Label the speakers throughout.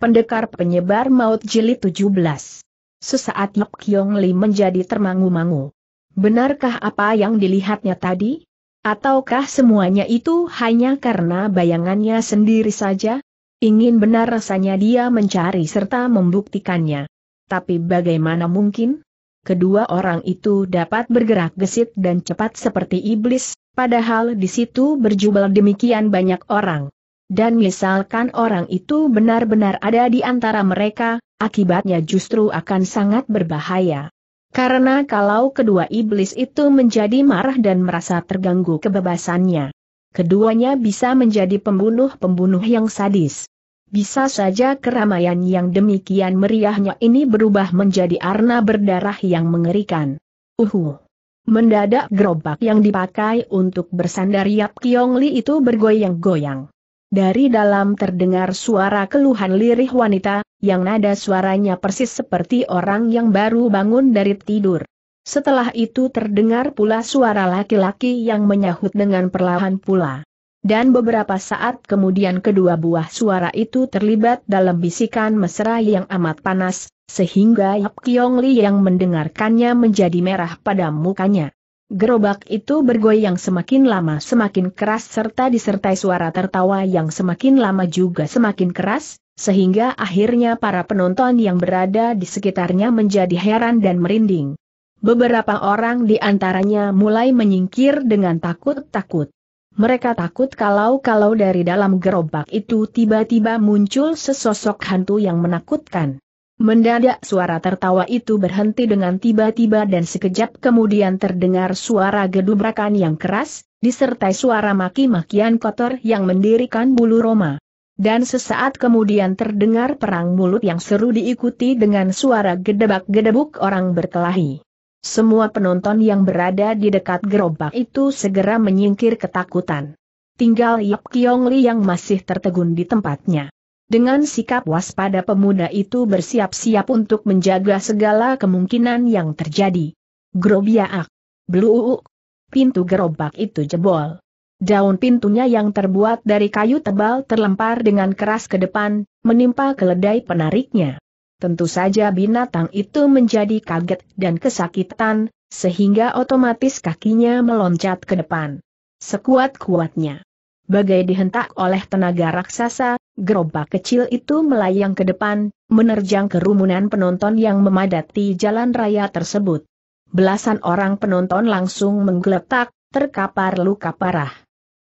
Speaker 1: Pendekar Penyebar Maut Jilid 17. Sesaat Yap Kyong Li menjadi termangu-mangu. Benarkah apa yang dilihatnya tadi? Ataukah semuanya itu hanya karena bayangannya sendiri saja? Ingin benar rasanya dia mencari serta membuktikannya. Tapi bagaimana mungkin? Kedua orang itu dapat bergerak gesit dan cepat seperti iblis, padahal di situ berjubel demikian banyak orang dan misalkan orang itu benar-benar ada di antara mereka, akibatnya justru akan sangat berbahaya. Karena kalau kedua iblis itu menjadi marah dan merasa terganggu kebebasannya, keduanya bisa menjadi pembunuh-pembunuh yang sadis. Bisa saja keramaian yang demikian meriahnya ini berubah menjadi arna berdarah yang mengerikan. Uhu! Mendadak gerobak yang dipakai untuk bersandar Yap Kiong Li itu bergoyang-goyang. Dari dalam terdengar suara keluhan lirih wanita, yang nada suaranya persis seperti orang yang baru bangun dari tidur. Setelah itu terdengar pula suara laki-laki yang menyahut dengan perlahan pula. Dan beberapa saat kemudian kedua buah suara itu terlibat dalam bisikan mesra yang amat panas, sehingga Yap Kiong Li yang mendengarkannya menjadi merah pada mukanya. Gerobak itu bergoyang semakin lama semakin keras serta disertai suara tertawa yang semakin lama juga semakin keras, sehingga akhirnya para penonton yang berada di sekitarnya menjadi heran dan merinding. Beberapa orang di antaranya mulai menyingkir dengan takut-takut. Mereka takut kalau-kalau dari dalam gerobak itu tiba-tiba muncul sesosok hantu yang menakutkan. Mendadak suara tertawa itu berhenti dengan tiba-tiba dan sekejap kemudian terdengar suara gedubrakan yang keras, disertai suara maki-makian kotor yang mendirikan bulu Roma. Dan sesaat kemudian terdengar perang mulut yang seru diikuti dengan suara gedebak-gedebuk orang berkelahi. Semua penonton yang berada di dekat gerobak itu segera menyingkir ketakutan. Tinggal Yap Kiong Li yang masih tertegun di tempatnya. Dengan sikap waspada pemuda itu bersiap-siap untuk menjaga segala kemungkinan yang terjadi. Grobiaak. Bluuk. Pintu gerobak itu jebol. Daun pintunya yang terbuat dari kayu tebal terlempar dengan keras ke depan, menimpa keledai penariknya. Tentu saja binatang itu menjadi kaget dan kesakitan, sehingga otomatis kakinya meloncat ke depan. Sekuat-kuatnya. Bagai dihentak oleh tenaga raksasa, Gerobak kecil itu melayang ke depan, menerjang kerumunan penonton yang memadati jalan raya tersebut. Belasan orang penonton langsung menggeletak, terkapar luka parah.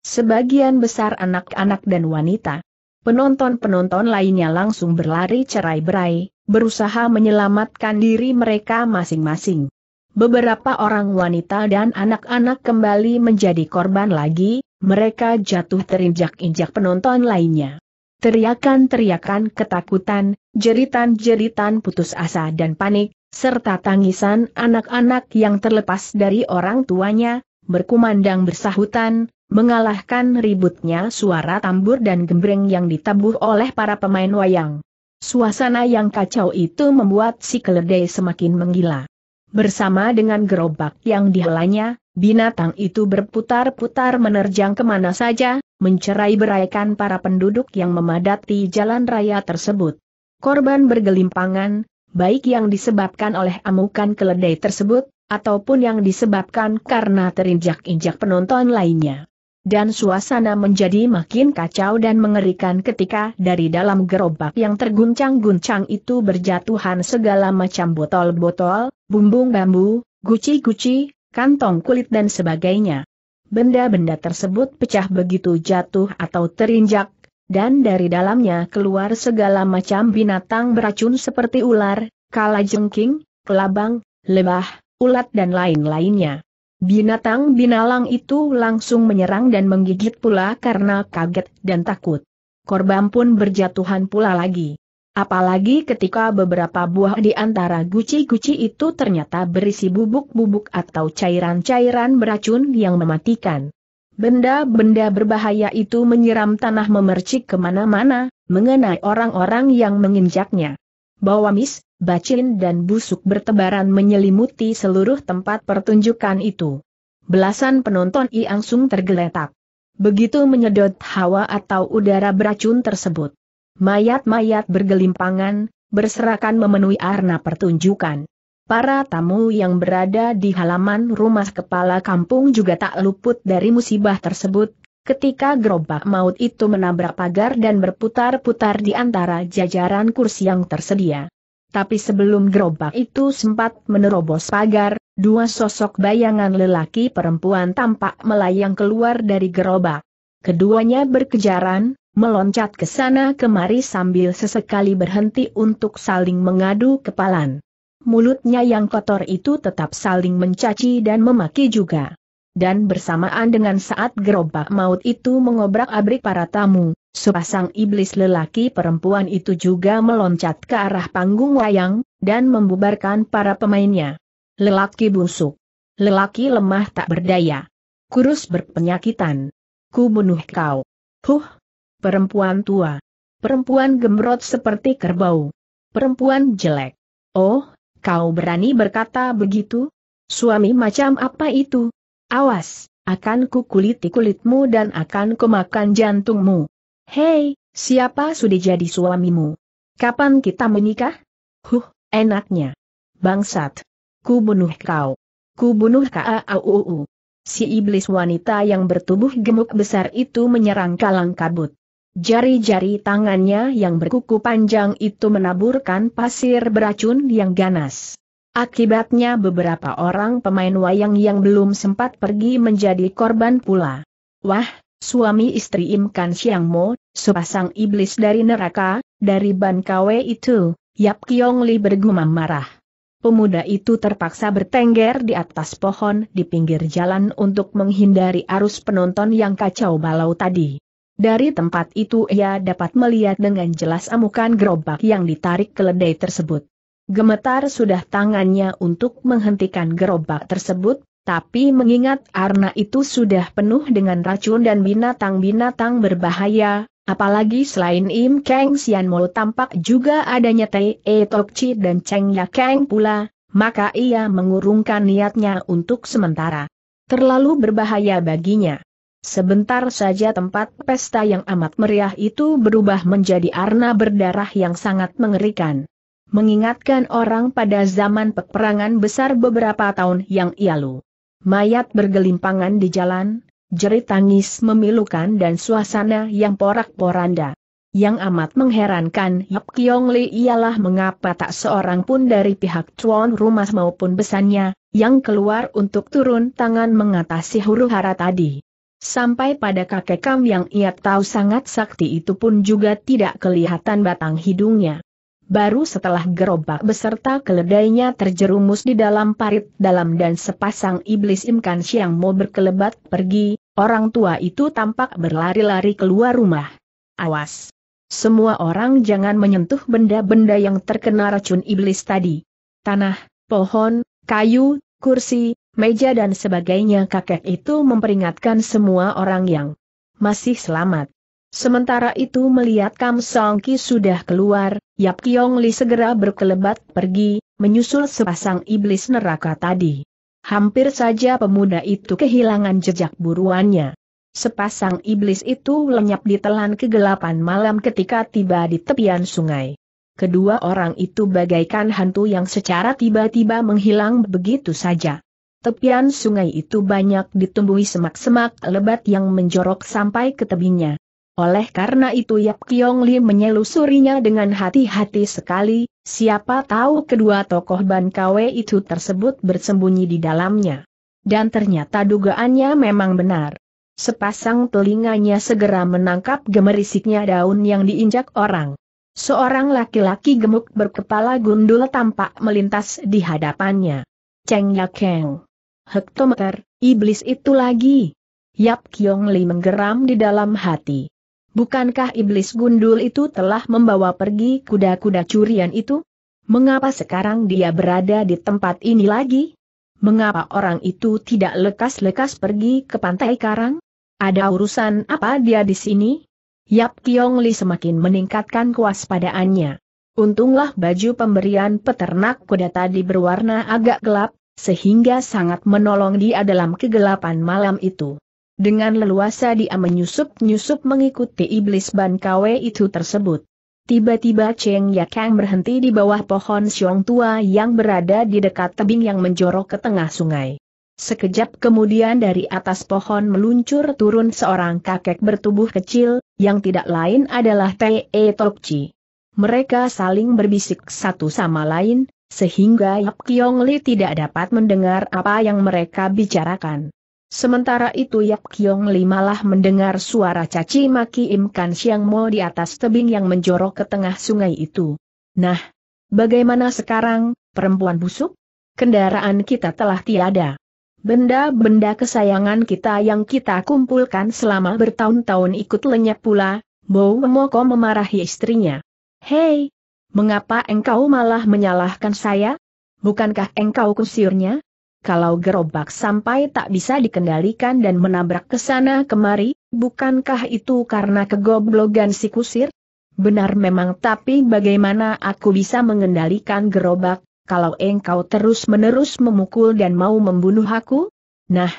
Speaker 1: Sebagian besar anak-anak dan wanita. Penonton-penonton lainnya langsung berlari cerai-berai, berusaha menyelamatkan diri mereka masing-masing. Beberapa orang wanita dan anak-anak kembali menjadi korban lagi, mereka jatuh terinjak-injak penonton lainnya. Teriakan-teriakan ketakutan, jeritan-jeritan putus asa dan panik, serta tangisan anak-anak yang terlepas dari orang tuanya, berkumandang bersahutan, mengalahkan ributnya suara tambur dan gembreng yang ditabuh oleh para pemain wayang. Suasana yang kacau itu membuat si keledai semakin menggila. Bersama dengan gerobak yang dihalanya, binatang itu berputar-putar menerjang kemana saja, mencerai beraikan para penduduk yang memadati jalan raya tersebut. Korban bergelimpangan, baik yang disebabkan oleh amukan keledai tersebut, ataupun yang disebabkan karena terinjak-injak penonton lainnya. Dan suasana menjadi makin kacau dan mengerikan ketika dari dalam gerobak yang terguncang-guncang itu berjatuhan segala macam botol-botol, bumbung bambu, guci-guci, kantong kulit dan sebagainya. Benda-benda tersebut pecah begitu jatuh atau terinjak, dan dari dalamnya keluar segala macam binatang beracun seperti ular, kalajengking, kelabang, lebah, ulat dan lain-lainnya. Binatang binalang itu langsung menyerang dan menggigit pula karena kaget dan takut. Korban pun berjatuhan pula lagi. Apalagi ketika beberapa buah di antara guci-guci itu ternyata berisi bubuk-bubuk atau cairan-cairan beracun yang mematikan. Benda-benda berbahaya itu menyiram tanah memercik kemana-mana, mengenai orang-orang yang menginjaknya. Bawamis, bacin dan busuk bertebaran menyelimuti seluruh tempat pertunjukan itu. Belasan penonton langsung tergeletak. Begitu menyedot hawa atau udara beracun tersebut. Mayat-mayat bergelimpangan, berserakan memenuhi arena pertunjukan. Para tamu yang berada di halaman rumah kepala kampung juga tak luput dari musibah tersebut, ketika gerobak maut itu menabrak pagar dan berputar-putar di antara jajaran kursi yang tersedia. Tapi sebelum gerobak itu sempat menerobos pagar, dua sosok bayangan lelaki perempuan tampak melayang keluar dari gerobak. Keduanya berkejaran, meloncat ke sana kemari sambil sesekali berhenti untuk saling mengadu kepalan. Mulutnya yang kotor itu tetap saling mencaci dan memaki juga. Dan bersamaan dengan saat gerobak maut itu mengobrak-abrik para tamu, sepasang iblis lelaki perempuan itu juga meloncat ke arah panggung wayang, dan membubarkan para pemainnya. Lelaki busuk. Lelaki lemah tak berdaya. Kurus berpenyakitan. Ku bunuh kau. Huh, Perempuan tua. Perempuan gemrot seperti kerbau. Perempuan jelek. Oh, kau berani berkata begitu? Suami macam apa itu? Awas, akan kukuliti kulitmu dan akan kumakan jantungmu. Hei, siapa sudah jadi suamimu? Kapan kita menikah? Huh, enaknya. Bangsat. Ku bunuh kau. Ku bunuh kau. Si iblis wanita yang bertubuh gemuk besar itu menyerang kalang kabut. Jari-jari tangannya yang berkuku panjang itu menaburkan pasir beracun yang ganas. Akibatnya beberapa orang pemain wayang yang belum sempat pergi menjadi korban pula. Wah, suami istri Imkan Kan Siang Mo, sepasang iblis dari neraka, dari Ban Kwe itu, Yap Kiong Li bergumam marah. Pemuda itu terpaksa bertengger di atas pohon di pinggir jalan untuk menghindari arus penonton yang kacau balau tadi. Dari tempat itu ia dapat melihat dengan jelas amukan gerobak yang ditarik keledai tersebut. Gemetar sudah tangannya untuk menghentikan gerobak tersebut, tapi mengingat arna itu sudah penuh dengan racun dan binatang-binatang berbahaya, apalagi selain Im Kang Sian Mo tampak juga adanya Tei E Tokci dan Cheng Ya Kang pula, maka ia mengurungkan niatnya untuk sementara. Terlalu berbahaya baginya. Sebentar saja tempat pesta yang amat meriah itu berubah menjadi arna berdarah yang sangat mengerikan. Mengingatkan orang pada zaman peperangan besar beberapa tahun yang lalu. Mayat bergelimpangan di jalan, jerit tangis memilukan dan suasana yang porak-poranda. Yang amat mengherankan Yap Kiong Li ialah mengapa tak seorang pun dari pihak tuan rumah maupun besannya, yang keluar untuk turun tangan mengatasi huru hara tadi. Sampai pada kakek Kam yang ia tahu sangat sakti itu pun juga tidak kelihatan batang hidungnya. Baru setelah gerobak beserta keledainya terjerumus di dalam parit dalam dan sepasang iblis imkan siang mau berkelebat pergi, orang tua itu tampak berlari-lari keluar rumah. Awas! Semua orang jangan menyentuh benda-benda yang terkena racun iblis tadi. Tanah, pohon, kayu, kursi, meja dan sebagainya kakek itu memperingatkan semua orang yang masih selamat. Sementara itu melihat Kam Song Ki sudah keluar, Yap Kiong Li segera berkelebat pergi, menyusul sepasang iblis neraka tadi. Hampir saja pemuda itu kehilangan jejak buruannya. Sepasang iblis itu lenyap ditelan kegelapan malam ketika tiba di tepian sungai. Kedua orang itu bagaikan hantu yang secara tiba-tiba menghilang begitu saja. Tepian sungai itu banyak ditumbuhi semak-semak lebat yang menjorok sampai ke tebingnya. Oleh karena itu Yap Kiong Li menyelusurinya dengan hati-hati sekali, siapa tahu kedua tokoh Ban Kwe itu tersebut bersembunyi di dalamnya. Dan ternyata dugaannya memang benar. Sepasang telinganya segera menangkap gemerisiknya daun yang diinjak orang. Seorang laki-laki gemuk berkepala gundul tampak melintas di hadapannya. Cheng Ya Keng hektometer, iblis itu lagi. Yap Kiong Li menggeram di dalam hati. Bukankah iblis gundul itu telah membawa pergi kuda-kuda curian itu? Mengapa sekarang dia berada di tempat ini lagi? Mengapa orang itu tidak lekas-lekas pergi ke pantai karang? Ada urusan apa dia di sini? Yap Kiong Li semakin meningkatkan kewaspadaannya. Untunglah baju pemberian peternak kuda tadi berwarna agak gelap, sehingga sangat menolong dia dalam kegelapan malam itu. Dengan leluasa dia menyusup-nyusup mengikuti iblis ban kawe itu tersebut. Tiba-tiba Cheng Yakang berhenti di bawah pohon siong tua yang berada di dekat tebing yang menjorok ke tengah sungai. Sekejap kemudian dari atas pohon meluncur turun seorang kakek bertubuh kecil, yang tidak lain adalah T.E. Tokci. Mereka saling berbisik satu sama lain, sehingga Yap Kiong Li tidak dapat mendengar apa yang mereka bicarakan. Sementara itu Yap Kiong Li malah mendengar suara caci maki Im Kan Siang Mo di atas tebing yang menjorok ke tengah sungai itu. Nah, bagaimana sekarang, perempuan busuk? Kendaraan kita telah tiada. Benda-benda kesayangan kita yang kita kumpulkan selama bertahun-tahun ikut lenyap pula, Bow Moko memarahi istrinya. Hei, Mengapa engkau malah menyalahkan saya? Bukankah engkau kusirnya? Kalau gerobak sampai tak bisa dikendalikan dan menabrak ke sana kemari, bukankah itu karena kegoblogan si kusir? Benar memang tapi bagaimana aku bisa mengendalikan gerobak, kalau engkau terus-menerus memukul dan mau membunuh aku? Nah,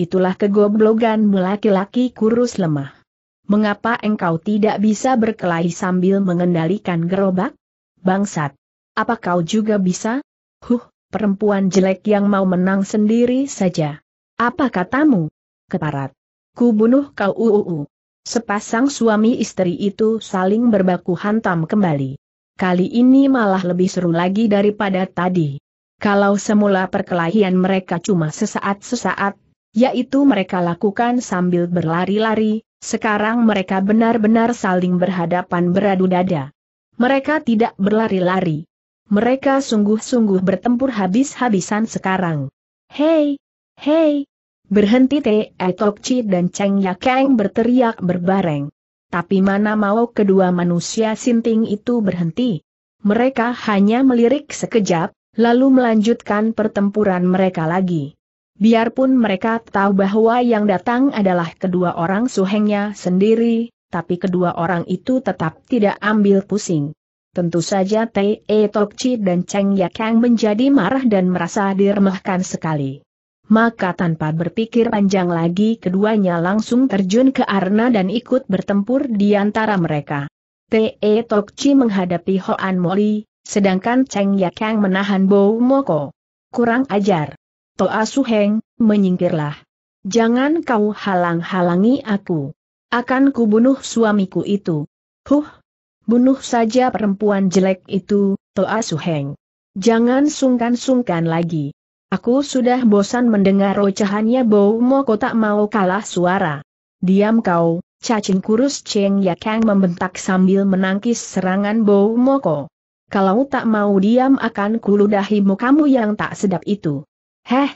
Speaker 1: itulah kegoblogan laki-laki kurus lemah. Mengapa engkau tidak bisa berkelahi sambil mengendalikan gerobak? bangsat. Apa kau juga bisa? Huh, perempuan jelek yang mau menang sendiri saja. Apa katamu? Keparat. Ku bunuh kau uuu. Sepasang suami istri itu saling berbaku hantam kembali. Kali ini malah lebih seru lagi daripada tadi. Kalau semula perkelahian mereka cuma sesaat-sesaat, yaitu mereka lakukan sambil berlari-lari, sekarang mereka benar-benar saling berhadapan beradu dada. Mereka tidak berlari-lari. Mereka sungguh-sungguh bertempur habis-habisan sekarang. Hei! Hei! Berhenti Te Etokci eh, dan Cheng Yakeng berteriak berbareng. Tapi mana mau kedua manusia sinting itu berhenti. Mereka hanya melirik sekejap, lalu melanjutkan pertempuran mereka lagi. Biarpun mereka tahu bahwa yang datang adalah kedua orang suhengnya sendiri, tapi kedua orang itu tetap tidak ambil pusing. Tentu saja Tei E Tokci dan Cheng Kang menjadi marah dan merasa diremehkan sekali. Maka tanpa berpikir panjang lagi keduanya langsung terjun ke arena dan ikut bertempur di antara mereka. Te Tokci menghadapi Hoan Moli, sedangkan Cheng Kang menahan Bo Moko. Kurang ajar. Toa Suheng, menyingkirlah. Jangan kau halang-halangi aku. Akan kubunuh suamiku itu. Huh! Bunuh saja perempuan jelek itu, Toa Suheng. Jangan sungkan-sungkan lagi. Aku sudah bosan mendengar ocehannya Bau Moko tak mau kalah suara. Diam kau, cacing kurus Cheng Ya Kang membentak sambil menangkis serangan Bau Moko. Kalau tak mau diam akan kuludahimu kamu yang tak sedap itu. Heh,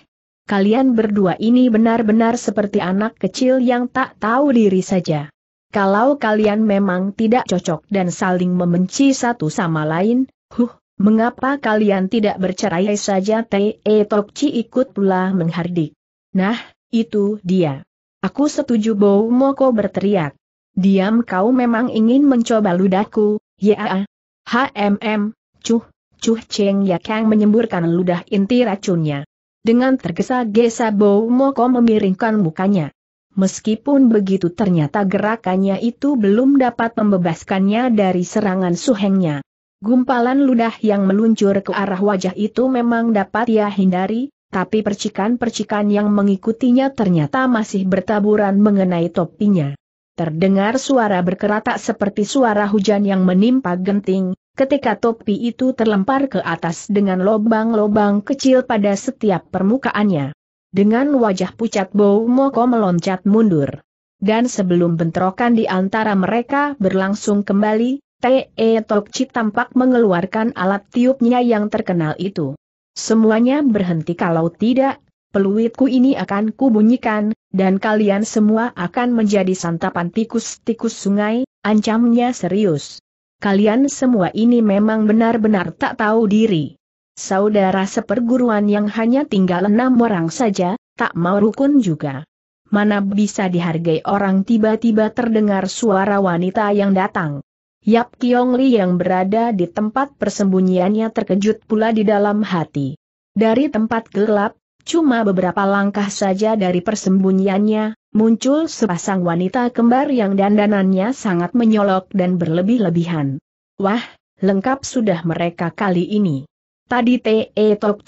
Speaker 1: kalian berdua ini benar-benar seperti anak kecil yang tak tahu diri saja. Kalau kalian memang tidak cocok dan saling membenci satu sama lain, huh, mengapa kalian tidak bercerai saja Tei e, Tokci ikut pula menghardik. Nah, itu dia. Aku setuju Bau Moko berteriak. Diam kau memang ingin mencoba ludahku, ya. HMM, cuh, cuh Cheng kang menyemburkan ludah inti racunnya. Dengan tergesa-gesa Bau Moko memiringkan mukanya. Meskipun begitu ternyata gerakannya itu belum dapat membebaskannya dari serangan suhengnya. Gumpalan ludah yang meluncur ke arah wajah itu memang dapat ia hindari, tapi percikan-percikan yang mengikutinya ternyata masih bertaburan mengenai topinya. Terdengar suara berkeratak seperti suara hujan yang menimpa genting, Ketika topi itu terlempar ke atas dengan lobang-lobang kecil pada setiap permukaannya. Dengan wajah pucat Bow Moko meloncat mundur. Dan sebelum bentrokan di antara mereka berlangsung kembali, T.E. E Tokci tampak mengeluarkan alat tiupnya yang terkenal itu. Semuanya berhenti kalau tidak, peluitku ini akan kubunyikan, dan kalian semua akan menjadi santapan tikus-tikus sungai, ancamnya serius kalian semua ini memang benar-benar tak tahu diri. Saudara seperguruan yang hanya tinggal enam orang saja, tak mau rukun juga. Mana bisa dihargai orang tiba-tiba terdengar suara wanita yang datang. Yap Kiong Li yang berada di tempat persembunyiannya terkejut pula di dalam hati. Dari tempat gelap, Cuma beberapa langkah saja dari persembunyiannya, muncul sepasang wanita kembar yang dandanannya sangat menyolok dan berlebih-lebihan. Wah, lengkap sudah mereka kali ini. Tadi Te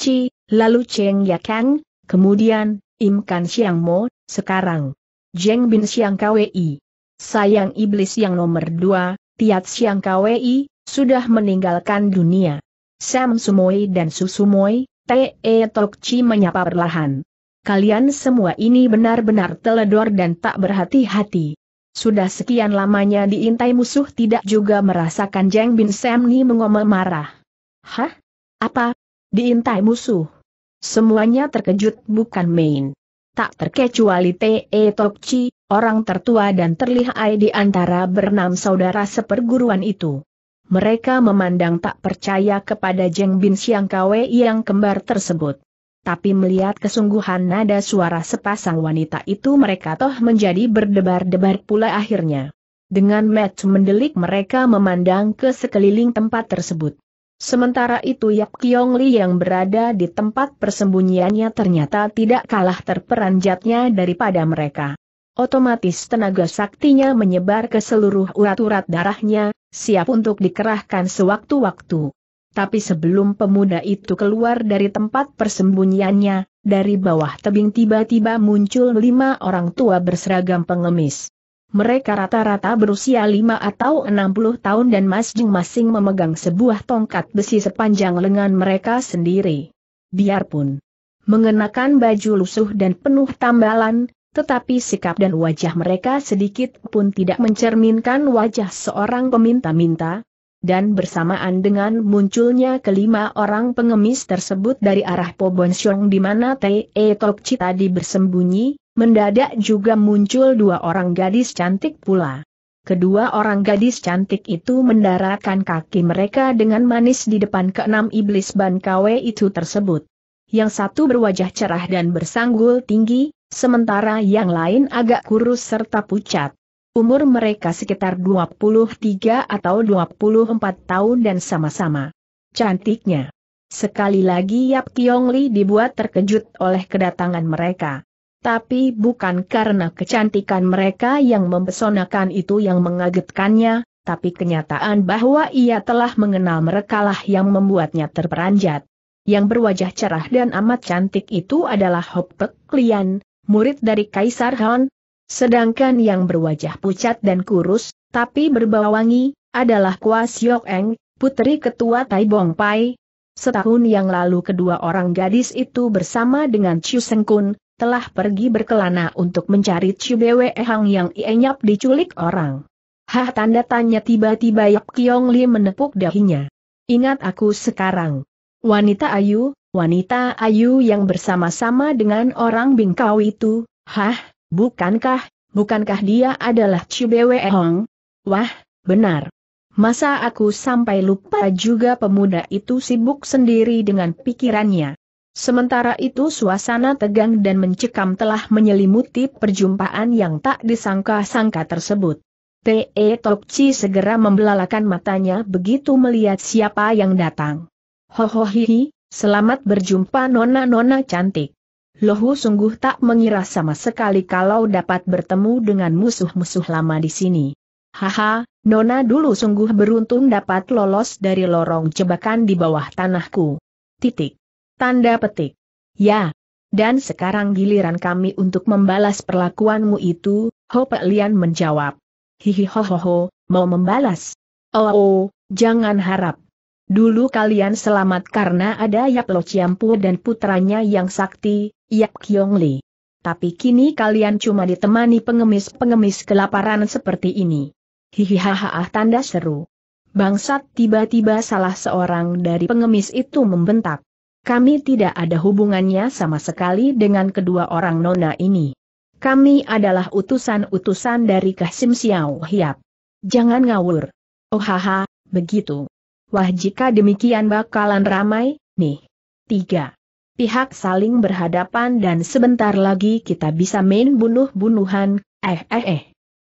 Speaker 1: Chi, lalu Cheng Yakan, kemudian Im Kan Siang Mo, sekarang Jeng Bin Siang Kwei. Sayang iblis yang nomor dua, Tiat Siang Kwei, sudah meninggalkan dunia. Sam Sumoi dan Susumoi, T.E. Tokci menyapa perlahan. Kalian semua ini benar-benar teledor dan tak berhati-hati. Sudah sekian lamanya diintai musuh tidak juga merasakan Jeng Bin Sam Ni mengomel marah. Hah? Apa? Diintai musuh? Semuanya terkejut bukan main. Tak terkecuali T.E. Tokci, orang tertua dan terlihai di antara berenam saudara seperguruan itu mereka memandang tak percaya kepada Jeng Bin Siang Kwe yang kembar tersebut. Tapi melihat kesungguhan nada suara sepasang wanita itu mereka toh menjadi berdebar-debar pula akhirnya. Dengan match mendelik mereka memandang ke sekeliling tempat tersebut. Sementara itu Yap Kiong Li yang berada di tempat persembunyiannya ternyata tidak kalah terperanjatnya daripada mereka. Otomatis tenaga saktinya menyebar ke seluruh urat-urat darahnya, siap untuk dikerahkan sewaktu-waktu. Tapi sebelum pemuda itu keluar dari tempat persembunyiannya, dari bawah tebing tiba-tiba muncul lima orang tua berseragam pengemis. Mereka rata-rata berusia lima atau enam puluh tahun dan masing-masing memegang sebuah tongkat besi sepanjang lengan mereka sendiri. Biarpun mengenakan baju lusuh dan penuh tambalan, tetapi sikap dan wajah mereka sedikit pun tidak mencerminkan wajah seorang peminta-minta, dan bersamaan dengan munculnya kelima orang pengemis tersebut dari arah Pobonsyong di mana Te e Tok Chi tadi bersembunyi, mendadak juga muncul dua orang gadis cantik pula. Kedua orang gadis cantik itu mendaratkan kaki mereka dengan manis di depan keenam iblis Ban Kwe itu tersebut. Yang satu berwajah cerah dan bersanggul tinggi, sementara yang lain agak kurus serta pucat. Umur mereka sekitar 23 atau 24 tahun dan sama-sama cantiknya. Sekali lagi Yap Kiong Li dibuat terkejut oleh kedatangan mereka. Tapi bukan karena kecantikan mereka yang mempesonakan itu yang mengagetkannya, tapi kenyataan bahwa ia telah mengenal merekalah yang membuatnya terperanjat. Yang berwajah cerah dan amat cantik itu adalah Hopek Lian, murid dari Kaisar Han. Sedangkan yang berwajah pucat dan kurus, tapi berbau wangi, adalah Kwa Siok Eng, putri ketua Tai Bong Pai. Setahun yang lalu kedua orang gadis itu bersama dengan Chiu Seng Kun telah pergi berkelana untuk mencari Chiu Bwe Hang yang ienyap diculik orang. Hah tanda tanya tiba-tiba Yok Kiong Li menepuk dahinya. Ingat aku sekarang. Wanita ayu, wanita ayu yang bersama-sama dengan orang bingkau itu, hah, bukankah, bukankah dia adalah Cibewe Hong? Wah, benar. Masa aku sampai lupa juga pemuda itu sibuk sendiri dengan pikirannya. Sementara itu suasana tegang dan mencekam telah menyelimuti perjumpaan yang tak disangka-sangka tersebut. T.E. E Tokci segera membelalakan matanya begitu melihat siapa yang datang. Hohohihi, Selamat berjumpa nona-nona cantik. Lohu sungguh tak mengira sama sekali kalau dapat bertemu dengan musuh-musuh lama di sini. Haha, nona dulu sungguh beruntung dapat lolos dari lorong jebakan di bawah tanahku. Titik. Tanda petik. Ya. Dan sekarang giliran kami untuk membalas perlakuanmu itu, Ho Pe Lian menjawab. Hihi ho ho ho, mau membalas? Oh, oh, jangan harap. Dulu kalian selamat karena ada Yap Lo Ciampu dan putranya yang sakti, Yap Kyong Li. Tapi kini kalian cuma ditemani pengemis-pengemis kelaparan seperti ini. Hihihaha ah, tanda seru. Bangsat tiba-tiba salah seorang dari pengemis itu membentak. Kami tidak ada hubungannya sama sekali dengan kedua orang nona ini. Kami adalah utusan-utusan dari Kasim Xiao Hiap. Jangan ngawur. Oh begitu. Wah jika demikian bakalan ramai, nih. Tiga. Pihak saling berhadapan dan sebentar lagi kita bisa main bunuh-bunuhan, eh eh eh.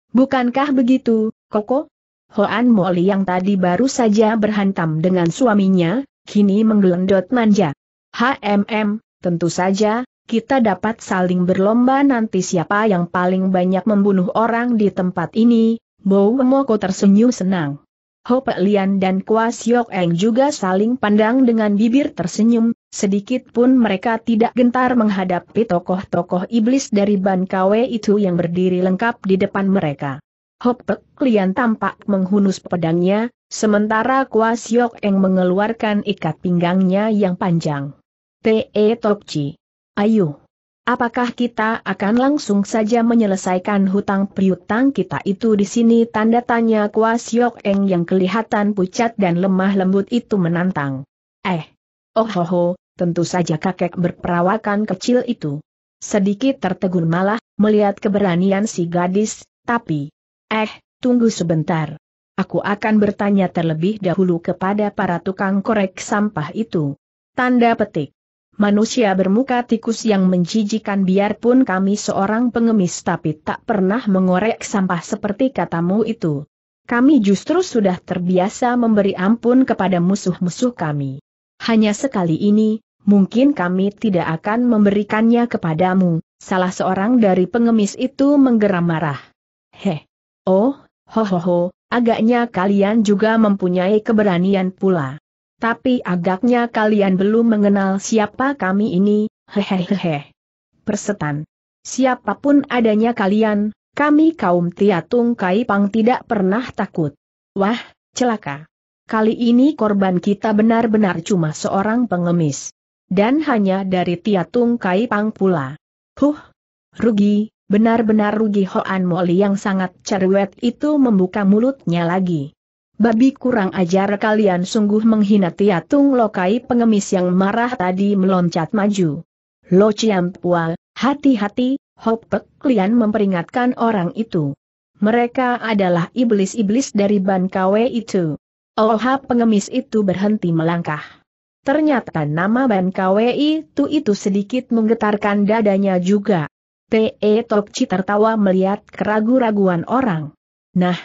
Speaker 1: Bukankah begitu, Koko? Hoan Moli yang tadi baru saja berhantam dengan suaminya, kini menggelendot manja. HMM, tentu saja, kita dapat saling berlomba nanti siapa yang paling banyak membunuh orang di tempat ini, Bow Moko tersenyum senang. Ho Pe Lian dan Kwa Siok Eng juga saling pandang dengan bibir tersenyum, sedikit pun mereka tidak gentar menghadapi tokoh-tokoh iblis dari Ban Kwe itu yang berdiri lengkap di depan mereka. Ho Pe Lian tampak menghunus pedangnya, sementara Kwa Siok Eng mengeluarkan ikat pinggangnya yang panjang. T.E. Chi. Ayuh! Apakah kita akan langsung saja menyelesaikan hutang priutang kita itu di sini? Tanda tanya Kuas Yok Eng yang kelihatan pucat dan lemah lembut itu menantang. Eh, oh ho, ho tentu saja kakek berperawakan kecil itu. Sedikit tertegun malah, melihat keberanian si gadis, tapi... Eh, tunggu sebentar. Aku akan bertanya terlebih dahulu kepada para tukang korek sampah itu. Tanda petik manusia bermuka tikus yang menjijikan biarpun kami seorang pengemis tapi tak pernah mengorek sampah seperti katamu itu. Kami justru sudah terbiasa memberi ampun kepada musuh-musuh kami. Hanya sekali ini, mungkin kami tidak akan memberikannya kepadamu, salah seorang dari pengemis itu menggeram marah. He, Oh, ho ho ho, agaknya kalian juga mempunyai keberanian pula. Tapi agaknya kalian belum mengenal siapa kami ini, hehehehe. Persetan. Siapapun adanya kalian, kami kaum Tiatung Kaipang tidak pernah takut. Wah, celaka. Kali ini korban kita benar-benar cuma seorang pengemis. Dan hanya dari Tiatung Kaipang pula. Huh, rugi, benar-benar rugi Hoan Moli yang sangat cerewet itu membuka mulutnya lagi. Babi kurang ajar kalian sungguh menghina Tiatung Lokai pengemis yang marah tadi meloncat maju. Lo Ciampua, hati-hati, hopek Pek memperingatkan orang itu. Mereka adalah iblis-iblis dari Ban Kwe itu. Olha pengemis itu berhenti melangkah. Ternyata nama Ban Kwe itu itu sedikit menggetarkan dadanya juga. T.E. Tok tertawa melihat keragu-raguan orang. Nah,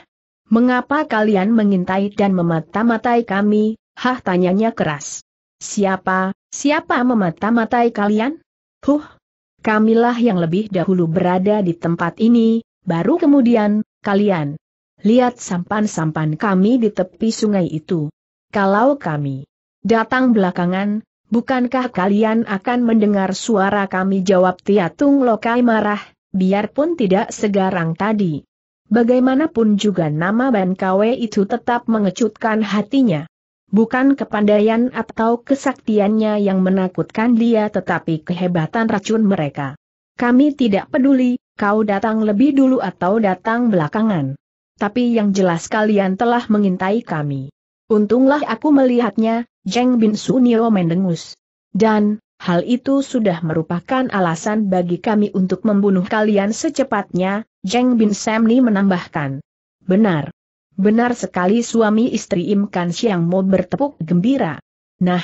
Speaker 1: Mengapa kalian mengintai dan memata-matai kami? Hah tanyanya keras. Siapa, siapa memata-matai kalian? Huh, kamilah yang lebih dahulu berada di tempat ini, baru kemudian, kalian. Lihat sampan-sampan kami di tepi sungai itu. Kalau kami datang belakangan, bukankah kalian akan mendengar suara kami jawab Tiatung Lokai marah, biarpun tidak segarang tadi. Bagaimanapun juga nama Ban Kwe itu tetap mengecutkan hatinya. Bukan kepandaian atau kesaktiannya yang menakutkan dia tetapi kehebatan racun mereka. Kami tidak peduli, kau datang lebih dulu atau datang belakangan. Tapi yang jelas kalian telah mengintai kami. Untunglah aku melihatnya, Jeng Bin Sunio mendengus. Dan, hal itu sudah merupakan alasan bagi kami untuk membunuh kalian secepatnya, Jeng Bin Samni menambahkan. Benar. Benar sekali suami istri Im Kan Siang mau bertepuk gembira. Nah,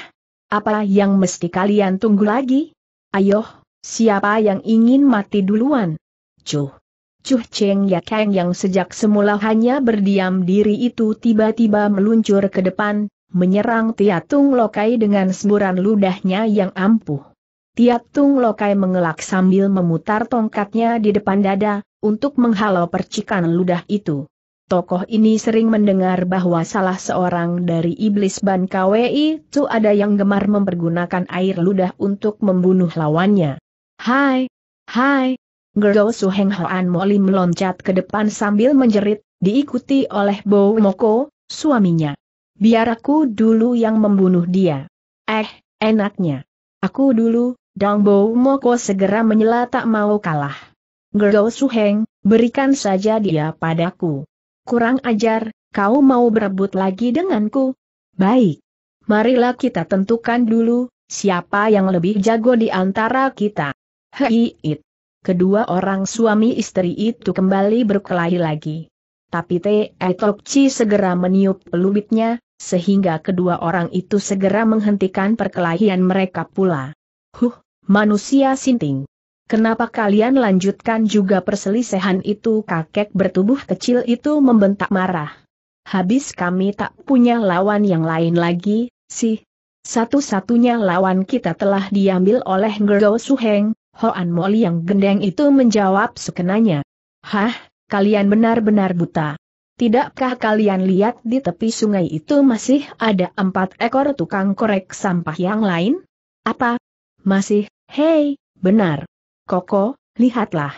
Speaker 1: apa yang mesti kalian tunggu lagi? Ayo, siapa yang ingin mati duluan? Cuh. Cuh Cheng Ya Kang yang sejak semula hanya berdiam diri itu tiba-tiba meluncur ke depan, menyerang Tiatung Lokai dengan semburan ludahnya yang ampuh. Tiatung Lokai mengelak sambil memutar tongkatnya di depan dada, untuk menghalau percikan ludah itu. Tokoh ini sering mendengar bahwa salah seorang dari iblis Ban KWI itu ada yang gemar mempergunakan air ludah untuk membunuh lawannya. Hai! Hai! Gerdo Suheng Hoan Moli meloncat ke depan sambil menjerit, diikuti oleh Bo Moko, suaminya. Biar aku dulu yang membunuh dia. Eh, enaknya. Aku dulu, Dang Bo Moko segera menyela tak mau kalah. Gerou Suheng, berikan saja dia padaku. Kurang ajar, kau mau berebut lagi denganku? Baik. Marilah kita tentukan dulu, siapa yang lebih jago di antara kita. Hei it. Kedua orang suami istri itu kembali berkelahi lagi. Tapi Te Etokci segera meniup pelubitnya, sehingga kedua orang itu segera menghentikan perkelahian mereka pula. Huh, manusia sinting. Kenapa kalian lanjutkan juga perselisihan itu kakek bertubuh kecil itu membentak marah. Habis kami tak punya lawan yang lain lagi, sih. Satu-satunya lawan kita telah diambil oleh Gergo Suheng, Hoan Moli yang gendeng itu menjawab sekenanya. Hah, kalian benar-benar buta. Tidakkah kalian lihat di tepi sungai itu masih ada empat ekor tukang korek sampah yang lain? Apa? Masih, hei, benar. Koko, lihatlah.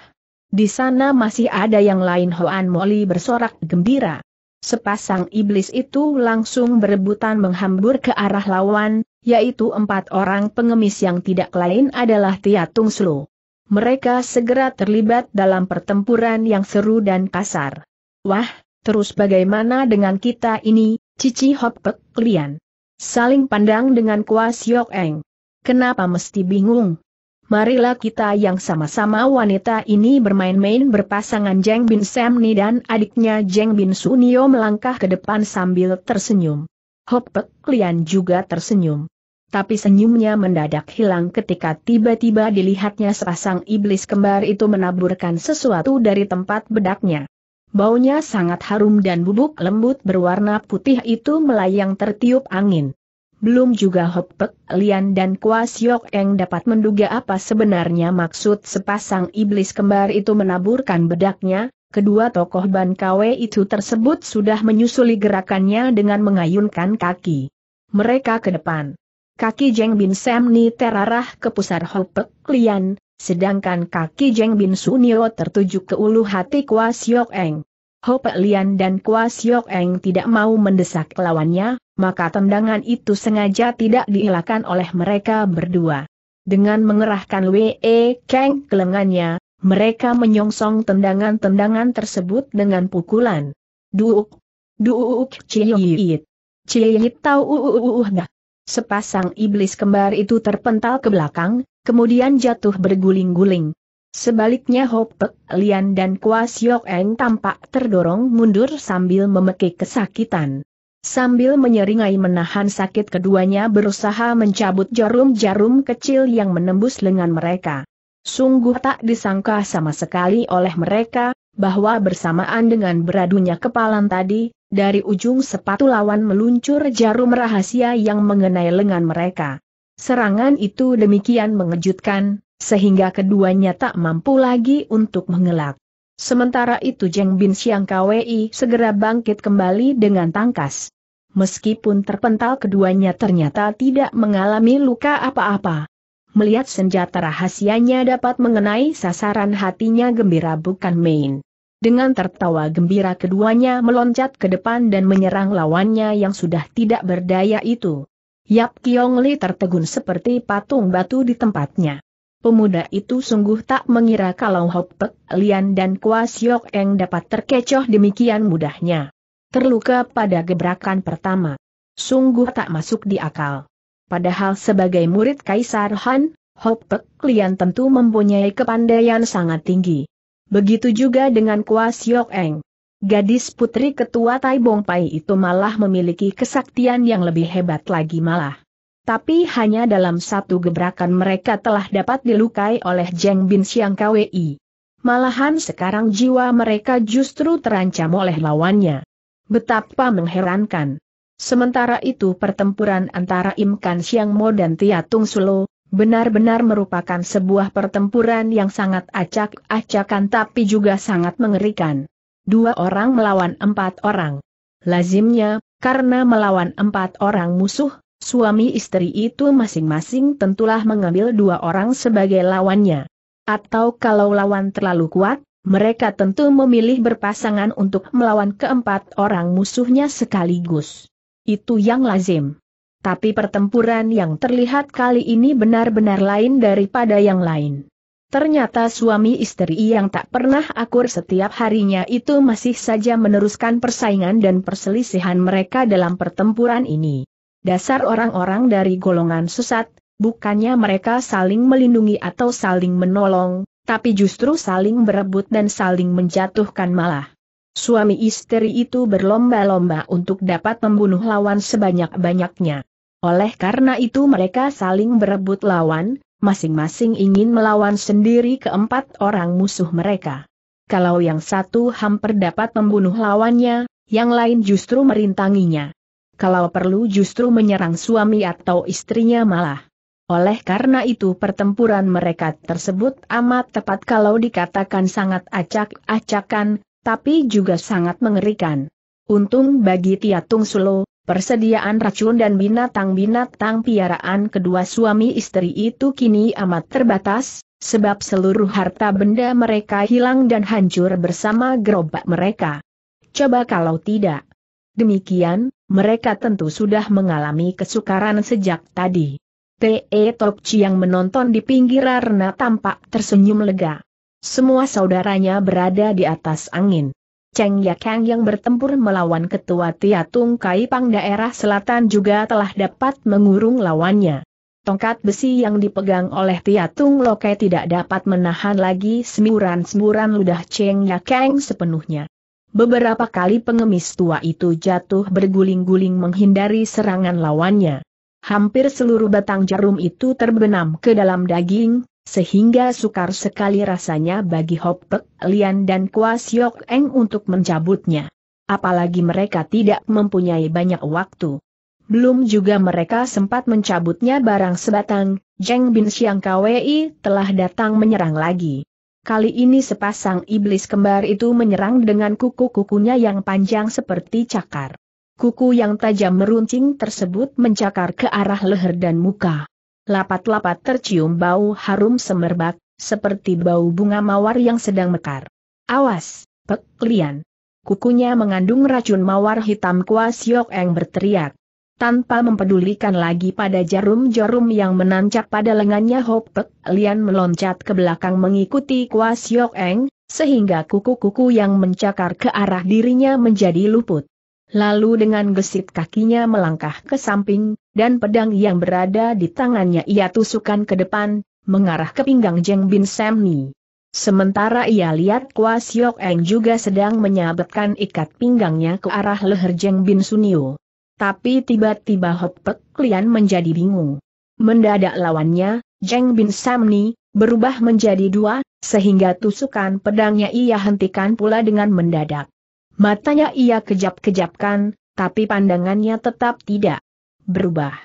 Speaker 1: Di sana masih ada yang lain Hoan Moli bersorak gembira. Sepasang iblis itu langsung berebutan menghambur ke arah lawan, yaitu empat orang pengemis yang tidak lain adalah Tia Tung Slo. Mereka segera terlibat dalam pertempuran yang seru dan kasar. Wah, terus bagaimana dengan kita ini, Cici Hop Pek Lian? Saling pandang dengan Kwa Siok Eng. Kenapa mesti bingung? Marilah kita yang sama-sama wanita ini bermain-main berpasangan Jeng Bin Samni dan adiknya Jeng Bin Sunio melangkah ke depan sambil tersenyum. Hopek Lian juga tersenyum. Tapi senyumnya mendadak hilang ketika tiba-tiba dilihatnya sepasang iblis kembar itu menaburkan sesuatu dari tempat bedaknya. Baunya sangat harum dan bubuk lembut berwarna putih itu melayang tertiup angin. Belum juga Hopek, Lian dan Kuas Siok Eng dapat menduga apa sebenarnya maksud sepasang iblis kembar itu menaburkan bedaknya, kedua tokoh Ban Kwe itu tersebut sudah menyusuli gerakannya dengan mengayunkan kaki. Mereka ke depan. Kaki Jeng Bin Sam Ni terarah ke pusar Hopek, Lian, sedangkan kaki Jeng Bin Sunio tertuju ke ulu hati Kuas Siok Eng. Ho Lian dan Kwa Siok Eng tidak mau mendesak lawannya, maka tendangan itu sengaja tidak dielakkan oleh mereka berdua. Dengan mengerahkan Wee Kang ke lengannya, mereka menyongsong tendangan-tendangan tersebut dengan pukulan. Duuk, duuk, ciyit, ciyit tau uuuh dah. Sepasang iblis kembar itu terpental ke belakang, kemudian jatuh berguling-guling, Sebaliknya Hopek, Lian dan Kwa Siok Eng tampak terdorong mundur sambil memekik kesakitan. Sambil menyeringai menahan sakit keduanya berusaha mencabut jarum-jarum kecil yang menembus lengan mereka. Sungguh tak disangka sama sekali oleh mereka, bahwa bersamaan dengan beradunya kepalan tadi, dari ujung sepatu lawan meluncur jarum rahasia yang mengenai lengan mereka. Serangan itu demikian mengejutkan, sehingga keduanya tak mampu lagi untuk mengelak. Sementara itu Jeng Bin Siang Kwei segera bangkit kembali dengan tangkas. Meskipun terpental keduanya ternyata tidak mengalami luka apa-apa. Melihat senjata rahasianya dapat mengenai sasaran hatinya gembira bukan main. Dengan tertawa gembira keduanya meloncat ke depan dan menyerang lawannya yang sudah tidak berdaya itu. Yap Kiong Li tertegun seperti patung batu di tempatnya. Pemuda itu sungguh tak mengira kalau Hopek Lian dan Kwa Siok Eng dapat terkecoh demikian mudahnya. Terluka pada gebrakan pertama. Sungguh tak masuk di akal. Padahal sebagai murid Kaisar Han, Hopek Lian tentu mempunyai kepandaian sangat tinggi. Begitu juga dengan Kwa Siok Eng. Gadis putri ketua Tai Bong Pai itu malah memiliki kesaktian yang lebih hebat lagi malah tapi hanya dalam satu gebrakan mereka telah dapat dilukai oleh Jeng Bin Siang KWI. Malahan sekarang jiwa mereka justru terancam oleh lawannya. Betapa mengherankan. Sementara itu pertempuran antara Imkan Siang Mo dan Tiatung Sulo, benar-benar merupakan sebuah pertempuran yang sangat acak-acakan tapi juga sangat mengerikan. Dua orang melawan empat orang. Lazimnya, karena melawan empat orang musuh, Suami istri itu masing-masing tentulah mengambil dua orang sebagai lawannya. Atau kalau lawan terlalu kuat, mereka tentu memilih berpasangan untuk melawan keempat orang musuhnya sekaligus. Itu yang lazim. Tapi pertempuran yang terlihat kali ini benar-benar lain daripada yang lain. Ternyata suami istri yang tak pernah akur setiap harinya itu masih saja meneruskan persaingan dan perselisihan mereka dalam pertempuran ini. Dasar orang-orang dari golongan sesat, bukannya mereka saling melindungi atau saling menolong, tapi justru saling berebut dan saling menjatuhkan malah. Suami istri itu berlomba-lomba untuk dapat membunuh lawan sebanyak-banyaknya. Oleh karena itu mereka saling berebut lawan, masing-masing ingin melawan sendiri keempat orang musuh mereka. Kalau yang satu hampir dapat membunuh lawannya, yang lain justru merintanginya kalau perlu justru menyerang suami atau istrinya malah. Oleh karena itu pertempuran mereka tersebut amat tepat kalau dikatakan sangat acak-acakan, tapi juga sangat mengerikan. Untung bagi Tiatung Sulo, persediaan racun dan binatang-binatang piaraan kedua suami istri itu kini amat terbatas, sebab seluruh harta benda mereka hilang dan hancur bersama gerobak mereka. Coba kalau tidak. Demikian, mereka tentu sudah mengalami kesukaran sejak tadi. T.E. Tokci yang menonton di pinggir arena tampak tersenyum lega. Semua saudaranya berada di atas angin. Cheng Yakang yang bertempur melawan ketua Tiatung Pang daerah selatan juga telah dapat mengurung lawannya. Tongkat besi yang dipegang oleh Tiatung Lokai tidak dapat menahan lagi semburan-semburan ludah Cheng Yakang sepenuhnya. Beberapa kali pengemis tua itu jatuh berguling-guling menghindari serangan lawannya. Hampir seluruh batang jarum itu terbenam ke dalam daging, sehingga sukar sekali rasanya bagi Hopek, Lian dan Kuas Siok Eng untuk mencabutnya. Apalagi mereka tidak mempunyai banyak waktu. Belum juga mereka sempat mencabutnya barang sebatang, Jeng Bin Siang Kwei telah datang menyerang lagi. Kali ini sepasang iblis kembar itu menyerang dengan kuku-kukunya yang panjang seperti cakar. Kuku yang tajam meruncing tersebut mencakar ke arah leher dan muka. Lapat-lapat tercium bau harum semerbak, seperti bau bunga mawar yang sedang mekar. Awas, peklian! Kukunya mengandung racun mawar hitam kuas Yok Eng berteriak. Tanpa mempedulikan lagi pada jarum-jarum yang menancap pada lengannya Hopek, Lian meloncat ke belakang mengikuti Kuas Siok Eng, sehingga kuku-kuku yang mencakar ke arah dirinya menjadi luput. Lalu dengan gesit kakinya melangkah ke samping, dan pedang yang berada di tangannya ia tusukan ke depan, mengarah ke pinggang Jeng Bin Semni. Sementara ia lihat Kuas Siok Eng juga sedang menyabetkan ikat pinggangnya ke arah leher Jeng Bin Sunio. Tapi tiba-tiba Hopek Lian menjadi bingung. Mendadak lawannya, Jeng Bin Samni, berubah menjadi dua, sehingga tusukan pedangnya ia hentikan pula dengan mendadak. Matanya ia kejap-kejapkan, tapi pandangannya tetap tidak berubah.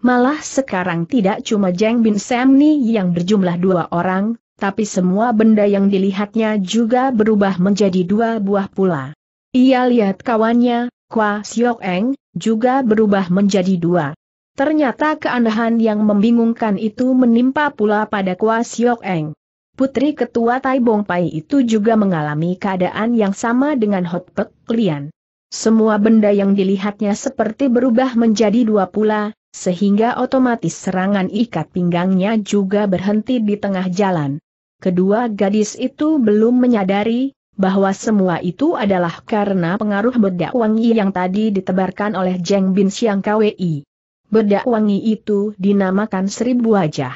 Speaker 1: Malah sekarang tidak cuma Jeng Bin Samni yang berjumlah dua orang, tapi semua benda yang dilihatnya juga berubah menjadi dua buah pula. Ia lihat kawannya, Kwa Siok Eng, juga berubah menjadi dua. Ternyata keanehan yang membingungkan itu menimpa pula pada Kwa Siok Eng. Putri Ketua Tai Bong Pai itu juga mengalami keadaan yang sama dengan Hot Pek Lian. Semua benda yang dilihatnya seperti berubah menjadi dua pula, sehingga otomatis serangan ikat pinggangnya juga berhenti di tengah jalan. Kedua gadis itu belum menyadari bahwa semua itu adalah karena pengaruh bedak wangi yang tadi ditebarkan oleh Jeng Bin Siang KWI. Bedak wangi itu dinamakan seribu wajah.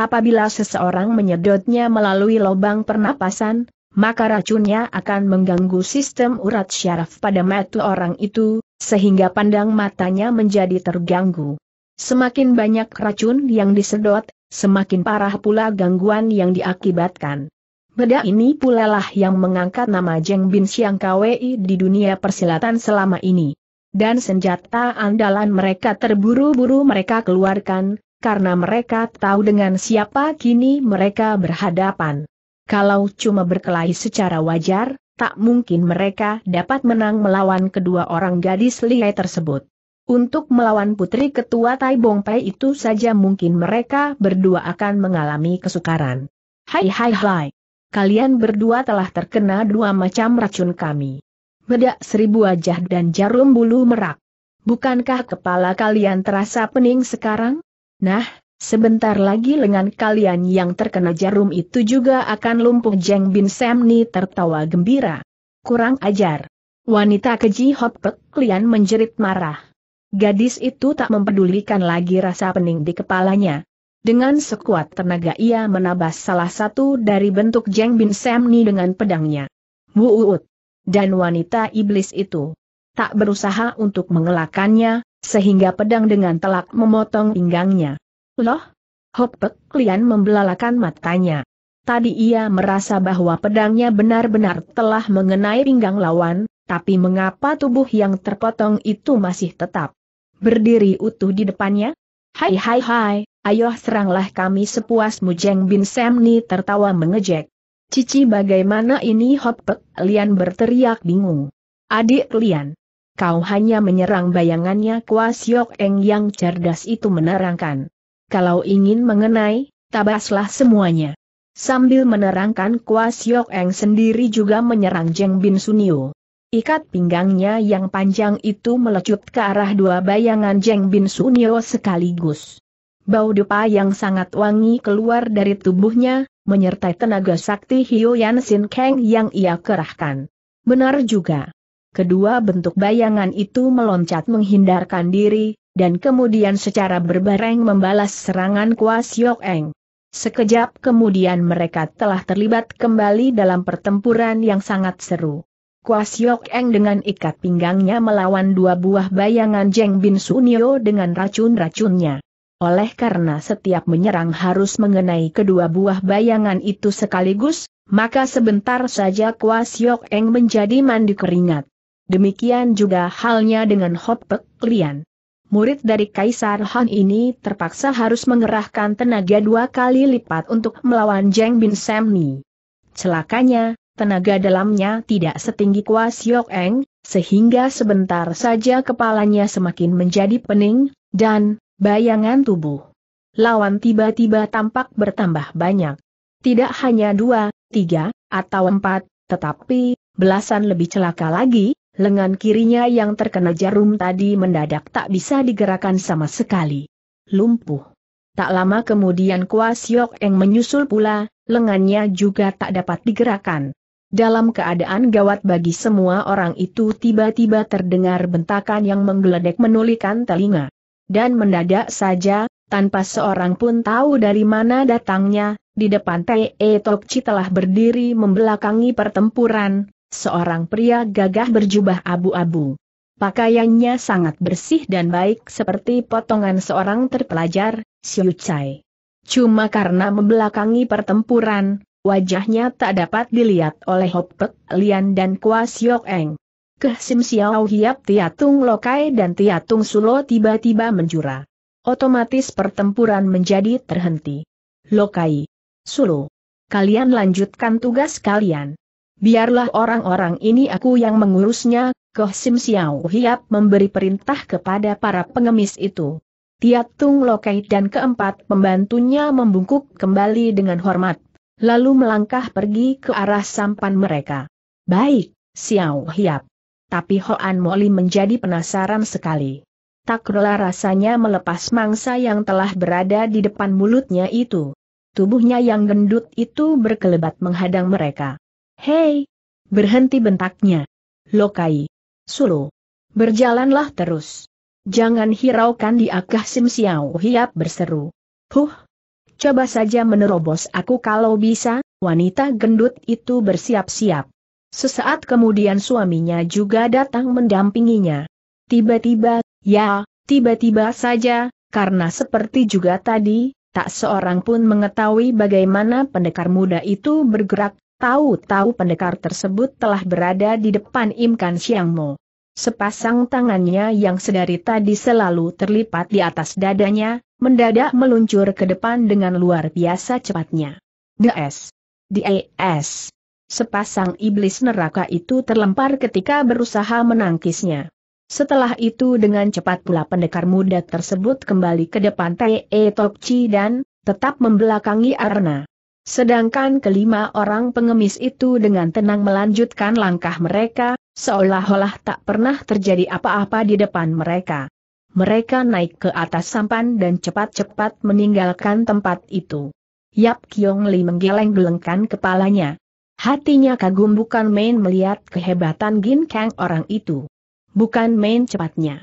Speaker 1: Apabila seseorang menyedotnya melalui lubang pernapasan, maka racunnya akan mengganggu sistem urat syaraf pada mata orang itu, sehingga pandang matanya menjadi terganggu. Semakin banyak racun yang disedot, semakin parah pula gangguan yang diakibatkan. Beda ini pula lah yang mengangkat nama Jeng Bin Siang KWI di dunia persilatan selama ini. Dan senjata andalan mereka terburu-buru mereka keluarkan, karena mereka tahu dengan siapa kini mereka berhadapan. Kalau cuma berkelahi secara wajar, tak mungkin mereka dapat menang melawan kedua orang gadis lihai tersebut. Untuk melawan putri ketua Tai Bong Pai itu saja mungkin mereka berdua akan mengalami kesukaran. Hai hai hai kalian berdua telah terkena dua macam racun kami. Bedak seribu wajah dan jarum bulu merak. Bukankah kepala kalian terasa pening sekarang? Nah, sebentar lagi lengan kalian yang terkena jarum itu juga akan lumpuh Jeng Bin Semni tertawa gembira. Kurang ajar. Wanita keji Hop Pek menjerit marah. Gadis itu tak mempedulikan lagi rasa pening di kepalanya. Dengan sekuat tenaga ia menabas salah satu dari bentuk Jeng Bin Semni dengan pedangnya. Wuut! Dan wanita iblis itu tak berusaha untuk mengelakannya, sehingga pedang dengan telak memotong pinggangnya. Loh? Hopek Lian membelalakan matanya. Tadi ia merasa bahwa pedangnya benar-benar telah mengenai pinggang lawan, tapi mengapa tubuh yang terpotong itu masih tetap berdiri utuh di depannya? Hai hai hai, Ayo seranglah kami sepuas Mujeng Bin Semni tertawa mengejek. Cici bagaimana ini Hopek? Lian berteriak bingung. Adik Lian. Kau hanya menyerang bayangannya Kuas Siok Eng yang cerdas itu menerangkan. Kalau ingin mengenai, tabaslah semuanya. Sambil menerangkan Kuas Siok Eng sendiri juga menyerang Jeng Bin Sunio. Ikat pinggangnya yang panjang itu melecut ke arah dua bayangan Jeng Bin Sunio sekaligus. Bau dupa yang sangat wangi keluar dari tubuhnya, menyertai tenaga sakti Yan Sin Kang yang ia kerahkan. Benar juga. Kedua bentuk bayangan itu meloncat menghindarkan diri, dan kemudian secara berbareng membalas serangan Kuas Siok Eng. Sekejap kemudian mereka telah terlibat kembali dalam pertempuran yang sangat seru. Kuas Siok Eng dengan ikat pinggangnya melawan dua buah bayangan Jeng Bin Sunio dengan racun-racunnya. Oleh karena setiap menyerang harus mengenai kedua buah bayangan itu sekaligus, maka sebentar saja Kuas Siok Eng menjadi mandi keringat. Demikian juga halnya dengan Hot Pek Lian. Murid dari Kaisar Han ini terpaksa harus mengerahkan tenaga dua kali lipat untuk melawan Jeng Bin Semni. Celakanya, tenaga dalamnya tidak setinggi Kuas Siok Eng, sehingga sebentar saja kepalanya semakin menjadi pening, dan, Bayangan tubuh. Lawan tiba-tiba tampak bertambah banyak. Tidak hanya dua, tiga, atau empat, tetapi, belasan lebih celaka lagi, lengan kirinya yang terkena jarum tadi mendadak tak bisa digerakkan sama sekali. Lumpuh. Tak lama kemudian Kuas siok Eng menyusul pula, lengannya juga tak dapat digerakkan. Dalam keadaan gawat bagi semua orang itu tiba-tiba terdengar bentakan yang menggeledek menulikan telinga dan mendadak saja, tanpa seorang pun tahu dari mana datangnya, di depan T.E. Tokci telah berdiri membelakangi pertempuran, seorang pria gagah berjubah abu-abu. Pakaiannya sangat bersih dan baik seperti potongan seorang terpelajar, Siu Chai. Cuma karena membelakangi pertempuran, wajahnya tak dapat dilihat oleh Hopek Lian dan Kwa Siok Eng. Kehsim Xiao Hiap Tiatung Lokai dan Tiatung Sulo tiba-tiba menjura. Otomatis pertempuran menjadi terhenti. Lokai. Sulo. Kalian lanjutkan tugas kalian. Biarlah orang-orang ini aku yang mengurusnya, Kehsim Xiao Hiap memberi perintah kepada para pengemis itu. Tiatung Lokai dan keempat pembantunya membungkuk kembali dengan hormat, lalu melangkah pergi ke arah sampan mereka. Baik, Xiao Hiap tapi Hoan Moli menjadi penasaran sekali. Tak rela rasanya melepas mangsa yang telah berada di depan mulutnya itu. Tubuhnya yang gendut itu berkelebat menghadang mereka. Hei! Berhenti bentaknya. Lokai. Sulu. Berjalanlah terus. Jangan hiraukan di akah Sim Siau. Hiap berseru. Huh! Coba saja menerobos aku kalau bisa, wanita gendut itu bersiap-siap. Sesaat kemudian suaminya juga datang mendampinginya. Tiba-tiba, ya, tiba-tiba saja, karena seperti juga tadi, tak seorang pun mengetahui bagaimana pendekar muda itu bergerak, tahu-tahu pendekar tersebut telah berada di depan Imkan Siangmo. Sepasang tangannya yang sedari tadi selalu terlipat di atas dadanya, mendadak meluncur ke depan dengan luar biasa cepatnya. DS. DES. Sepasang iblis neraka itu terlempar ketika berusaha menangkisnya. Setelah itu dengan cepat pula pendekar muda tersebut kembali ke depan T.E. Tokci dan tetap membelakangi Arna. Sedangkan kelima orang pengemis itu dengan tenang melanjutkan langkah mereka, seolah-olah tak pernah terjadi apa-apa di depan mereka. Mereka naik ke atas sampan dan cepat-cepat meninggalkan tempat itu. Yap Kiong Li menggeleng-gelengkan kepalanya. Hatinya kagum bukan main melihat kehebatan Gin Kang orang itu. Bukan main cepatnya.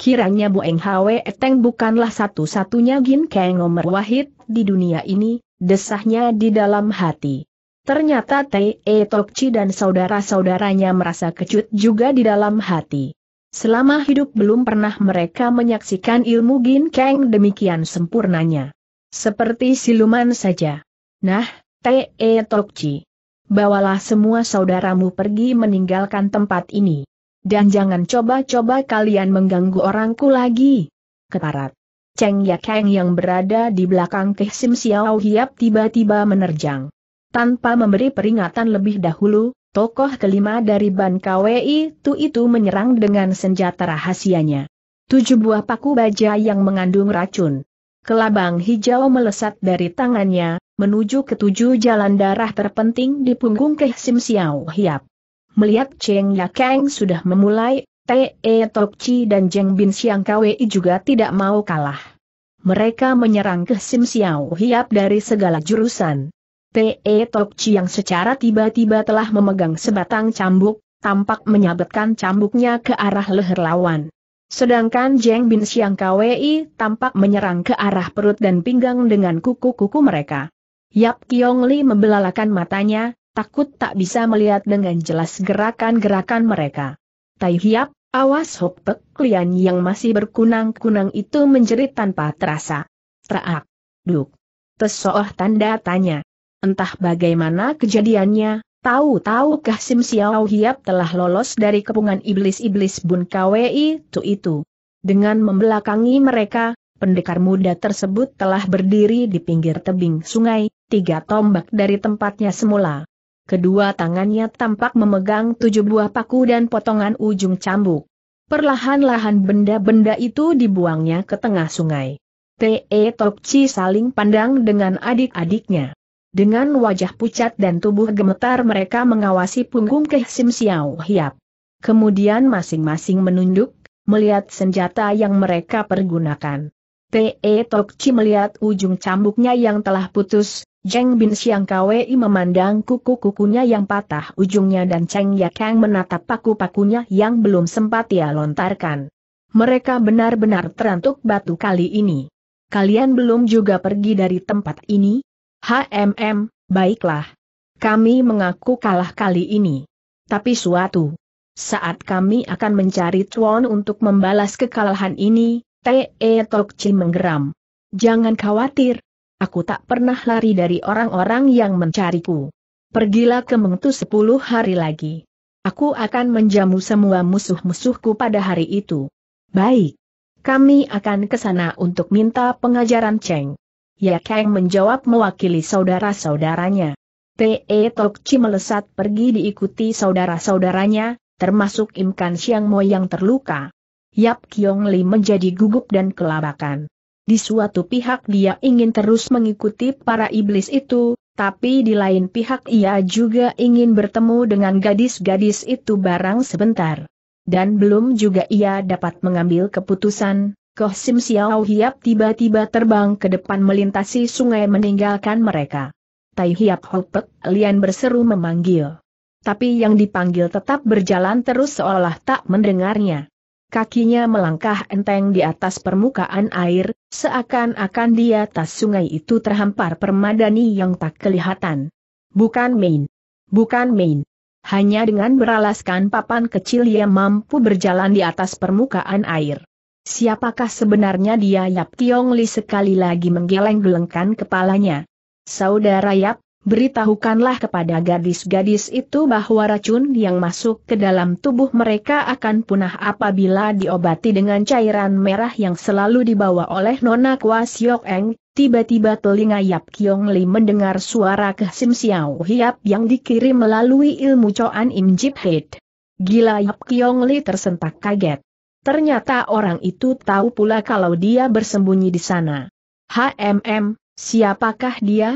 Speaker 1: Kiranya Bu Eng Hwe Eteng bukanlah satu-satunya Gin Kang nomor wahid di dunia ini, desahnya di dalam hati. Ternyata Te E Tokci dan saudara-saudaranya merasa kecut juga di dalam hati. Selama hidup belum pernah mereka menyaksikan ilmu Gin Kang demikian sempurnanya. Seperti siluman saja. Nah, Te E Tokci bawalah semua saudaramu pergi meninggalkan tempat ini. Dan jangan coba-coba kalian mengganggu orangku lagi. Keparat. Cheng Yakeng yang berada di belakang Keh Sim Xiao Hiap tiba-tiba menerjang. Tanpa memberi peringatan lebih dahulu, tokoh kelima dari Ban KWI itu itu menyerang dengan senjata rahasianya. Tujuh buah paku baja yang mengandung racun. Kelabang hijau melesat dari tangannya, menuju ke tujuh jalan darah terpenting di punggung Keh Sim Siau Hiap. Melihat Cheng Ya Kang sudah memulai, Te e Tok Chi dan Jeng Bin Siang Kwei juga tidak mau kalah. Mereka menyerang Keh Sim Siau Hiap dari segala jurusan. Te e Tok Chi yang secara tiba-tiba telah memegang sebatang cambuk, tampak menyabetkan cambuknya ke arah leher lawan. Sedangkan Jeng Bin Siang Kwei tampak menyerang ke arah perut dan pinggang dengan kuku-kuku mereka. Yap Kiong Li membelalakan matanya, takut tak bisa melihat dengan jelas gerakan-gerakan mereka. Tai Hiap, awas Hop Pek Lian yang masih berkunang-kunang itu menjerit tanpa terasa. Traak. Duk. Tesoh tanda tanya. Entah bagaimana kejadiannya, Tahu-tahu Sim Xiao Hiap telah lolos dari kepungan iblis-iblis Bun Kwei itu itu. Dengan membelakangi mereka, pendekar muda tersebut telah berdiri di pinggir tebing sungai, tiga tombak dari tempatnya semula. Kedua tangannya tampak memegang tujuh buah paku dan potongan ujung cambuk. Perlahan-lahan benda-benda itu dibuangnya ke tengah sungai. T.E. Topci saling pandang dengan adik-adiknya. Dengan wajah pucat dan tubuh gemetar mereka mengawasi punggung Keh Sim Xiao Hiap. Kemudian masing-masing menunduk, melihat senjata yang mereka pergunakan. T.E. Tok Chi melihat ujung cambuknya yang telah putus, Cheng Bin Xiang Kwei memandang kuku-kukunya yang patah ujungnya dan Cheng Yakang menatap paku-pakunya yang belum sempat ia lontarkan. Mereka benar-benar terantuk batu kali ini. Kalian belum juga pergi dari tempat ini, HMM, baiklah. Kami mengaku kalah kali ini. Tapi suatu saat kami akan mencari Chuan untuk membalas kekalahan ini, T.E. Tokci menggeram. Jangan khawatir, aku tak pernah lari dari orang-orang yang mencariku. Pergilah ke Mengtu sepuluh hari lagi. Aku akan menjamu semua musuh-musuhku pada hari itu. Baik. Kami akan ke sana untuk minta pengajaran Cheng. Ya Kang menjawab mewakili saudara-saudaranya. T.E. Tokci melesat pergi diikuti saudara-saudaranya, termasuk Im Kan Siang Mo yang terluka. Yap Kiong Li menjadi gugup dan kelabakan. Di suatu pihak dia ingin terus mengikuti para iblis itu, tapi di lain pihak ia juga ingin bertemu dengan gadis-gadis itu barang sebentar. Dan belum juga ia dapat mengambil keputusan, Koh Sim Xiao Hiap tiba-tiba terbang ke depan melintasi sungai meninggalkan mereka. Tai Hiap Hopek, Lian berseru memanggil. Tapi yang dipanggil tetap berjalan terus seolah tak mendengarnya. Kakinya melangkah enteng di atas permukaan air, seakan-akan di atas sungai itu terhampar permadani yang tak kelihatan. Bukan main. Bukan main. Hanya dengan beralaskan papan kecil ia mampu berjalan di atas permukaan air. Siapakah sebenarnya dia Yap Tiong Li sekali lagi menggeleng-gelengkan kepalanya? Saudara Yap, beritahukanlah kepada gadis-gadis itu bahwa racun yang masuk ke dalam tubuh mereka akan punah apabila diobati dengan cairan merah yang selalu dibawa oleh Nona Kwa Siok Eng. Tiba-tiba telinga Yap Kiong Li mendengar suara sim Xiao Hiap yang dikirim melalui ilmu Coan Im Jip Hid. Gila Yap Kiong Li tersentak kaget. Ternyata orang itu tahu pula kalau dia bersembunyi di sana. HMM, siapakah dia?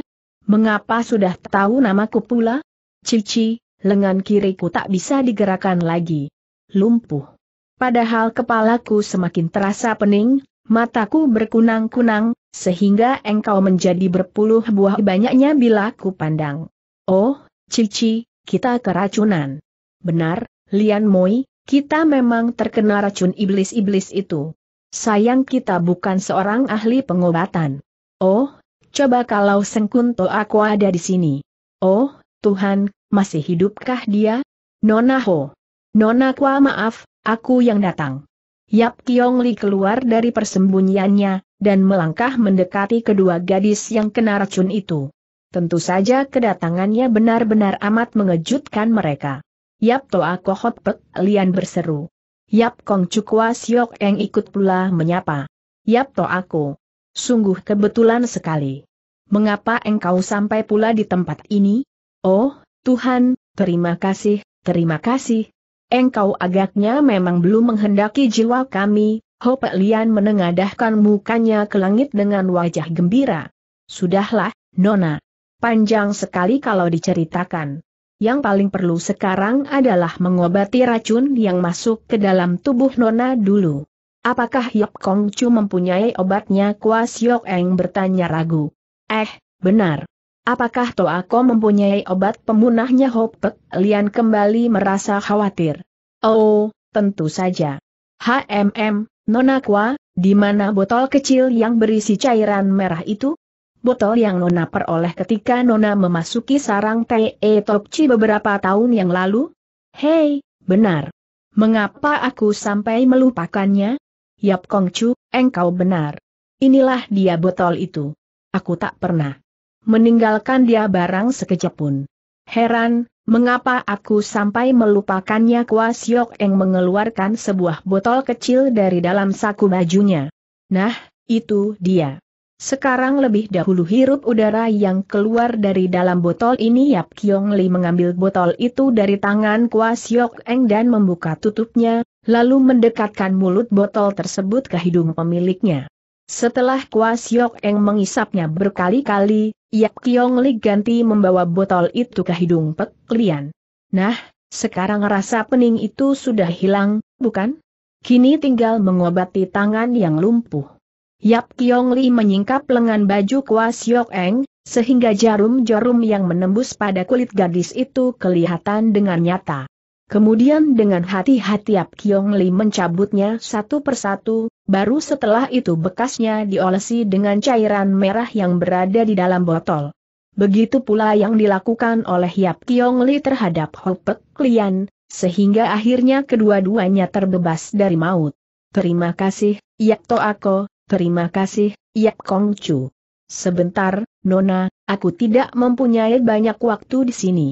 Speaker 1: Mengapa sudah tahu namaku pula? Cici, lengan kiriku tak bisa digerakkan lagi. Lumpuh. Padahal kepalaku semakin terasa pening, mataku berkunang-kunang, sehingga engkau menjadi berpuluh buah banyaknya bila ku pandang. Oh, Cici, kita keracunan. Benar, Lian Moi, kita memang terkena racun iblis-iblis itu. Sayang kita bukan seorang ahli pengobatan. Oh, coba kalau Sengkunto aku ada di sini. Oh, Tuhan, masih hidupkah dia? Nona Ho. Nona Kwa maaf, aku yang datang. Yap Kiong Li keluar dari persembunyiannya, dan melangkah mendekati kedua gadis yang kena racun itu. Tentu saja kedatangannya benar-benar amat mengejutkan mereka. Yap Toa Kohot Pek Lian berseru. Yap Kong Cukwa Siok Eng ikut pula menyapa. Yap Toa aku, Sungguh kebetulan sekali. Mengapa engkau sampai pula di tempat ini? Oh, Tuhan, terima kasih, terima kasih. Engkau agaknya memang belum menghendaki jiwa kami, Hope Lian menengadahkan mukanya ke langit dengan wajah gembira. Sudahlah, Nona. Panjang sekali kalau diceritakan. Yang paling perlu sekarang adalah mengobati racun yang masuk ke dalam tubuh Nona dulu. Apakah Yop Kong Chu mempunyai obatnya? Kuas Yok Eng bertanya ragu. Eh, benar. Apakah Ko mempunyai obat pemunahnya Hopek? Lian kembali merasa khawatir. Oh, tentu saja. HMM, Nona Kwa, di mana botol kecil yang berisi cairan merah itu? botol yang Nona peroleh ketika Nona memasuki sarang T.E. Tokci beberapa tahun yang lalu? Hei, benar. Mengapa aku sampai melupakannya? Yap Kongcu, engkau benar. Inilah dia botol itu. Aku tak pernah meninggalkan dia barang sekejap pun. Heran, mengapa aku sampai melupakannya Kuas Yok Eng mengeluarkan sebuah botol kecil dari dalam saku bajunya. Nah, itu dia. Sekarang lebih dahulu hirup udara yang keluar dari dalam botol ini Yap Kiong Li mengambil botol itu dari tangan Kwa Siok Eng dan membuka tutupnya, lalu mendekatkan mulut botol tersebut ke hidung pemiliknya. Setelah Kwa Siok Eng mengisapnya berkali-kali, Yap Kiong Li ganti membawa botol itu ke hidung Pek Lian. Nah, sekarang rasa pening itu sudah hilang, bukan? Kini tinggal mengobati tangan yang lumpuh. Yap Kiong Li menyingkap lengan baju Kwa Siok Eng, sehingga jarum-jarum yang menembus pada kulit gadis itu kelihatan dengan nyata. Kemudian dengan hati-hati Yap Kiong Li mencabutnya satu persatu, baru setelah itu bekasnya diolesi dengan cairan merah yang berada di dalam botol. Begitu pula yang dilakukan oleh Yap Kiong Li terhadap Ho Klian, sehingga akhirnya kedua-duanya terbebas dari maut. Terima kasih, Yakto Toako, Terima kasih, Yap Kong Chu. Sebentar, Nona, aku tidak mempunyai banyak waktu di sini.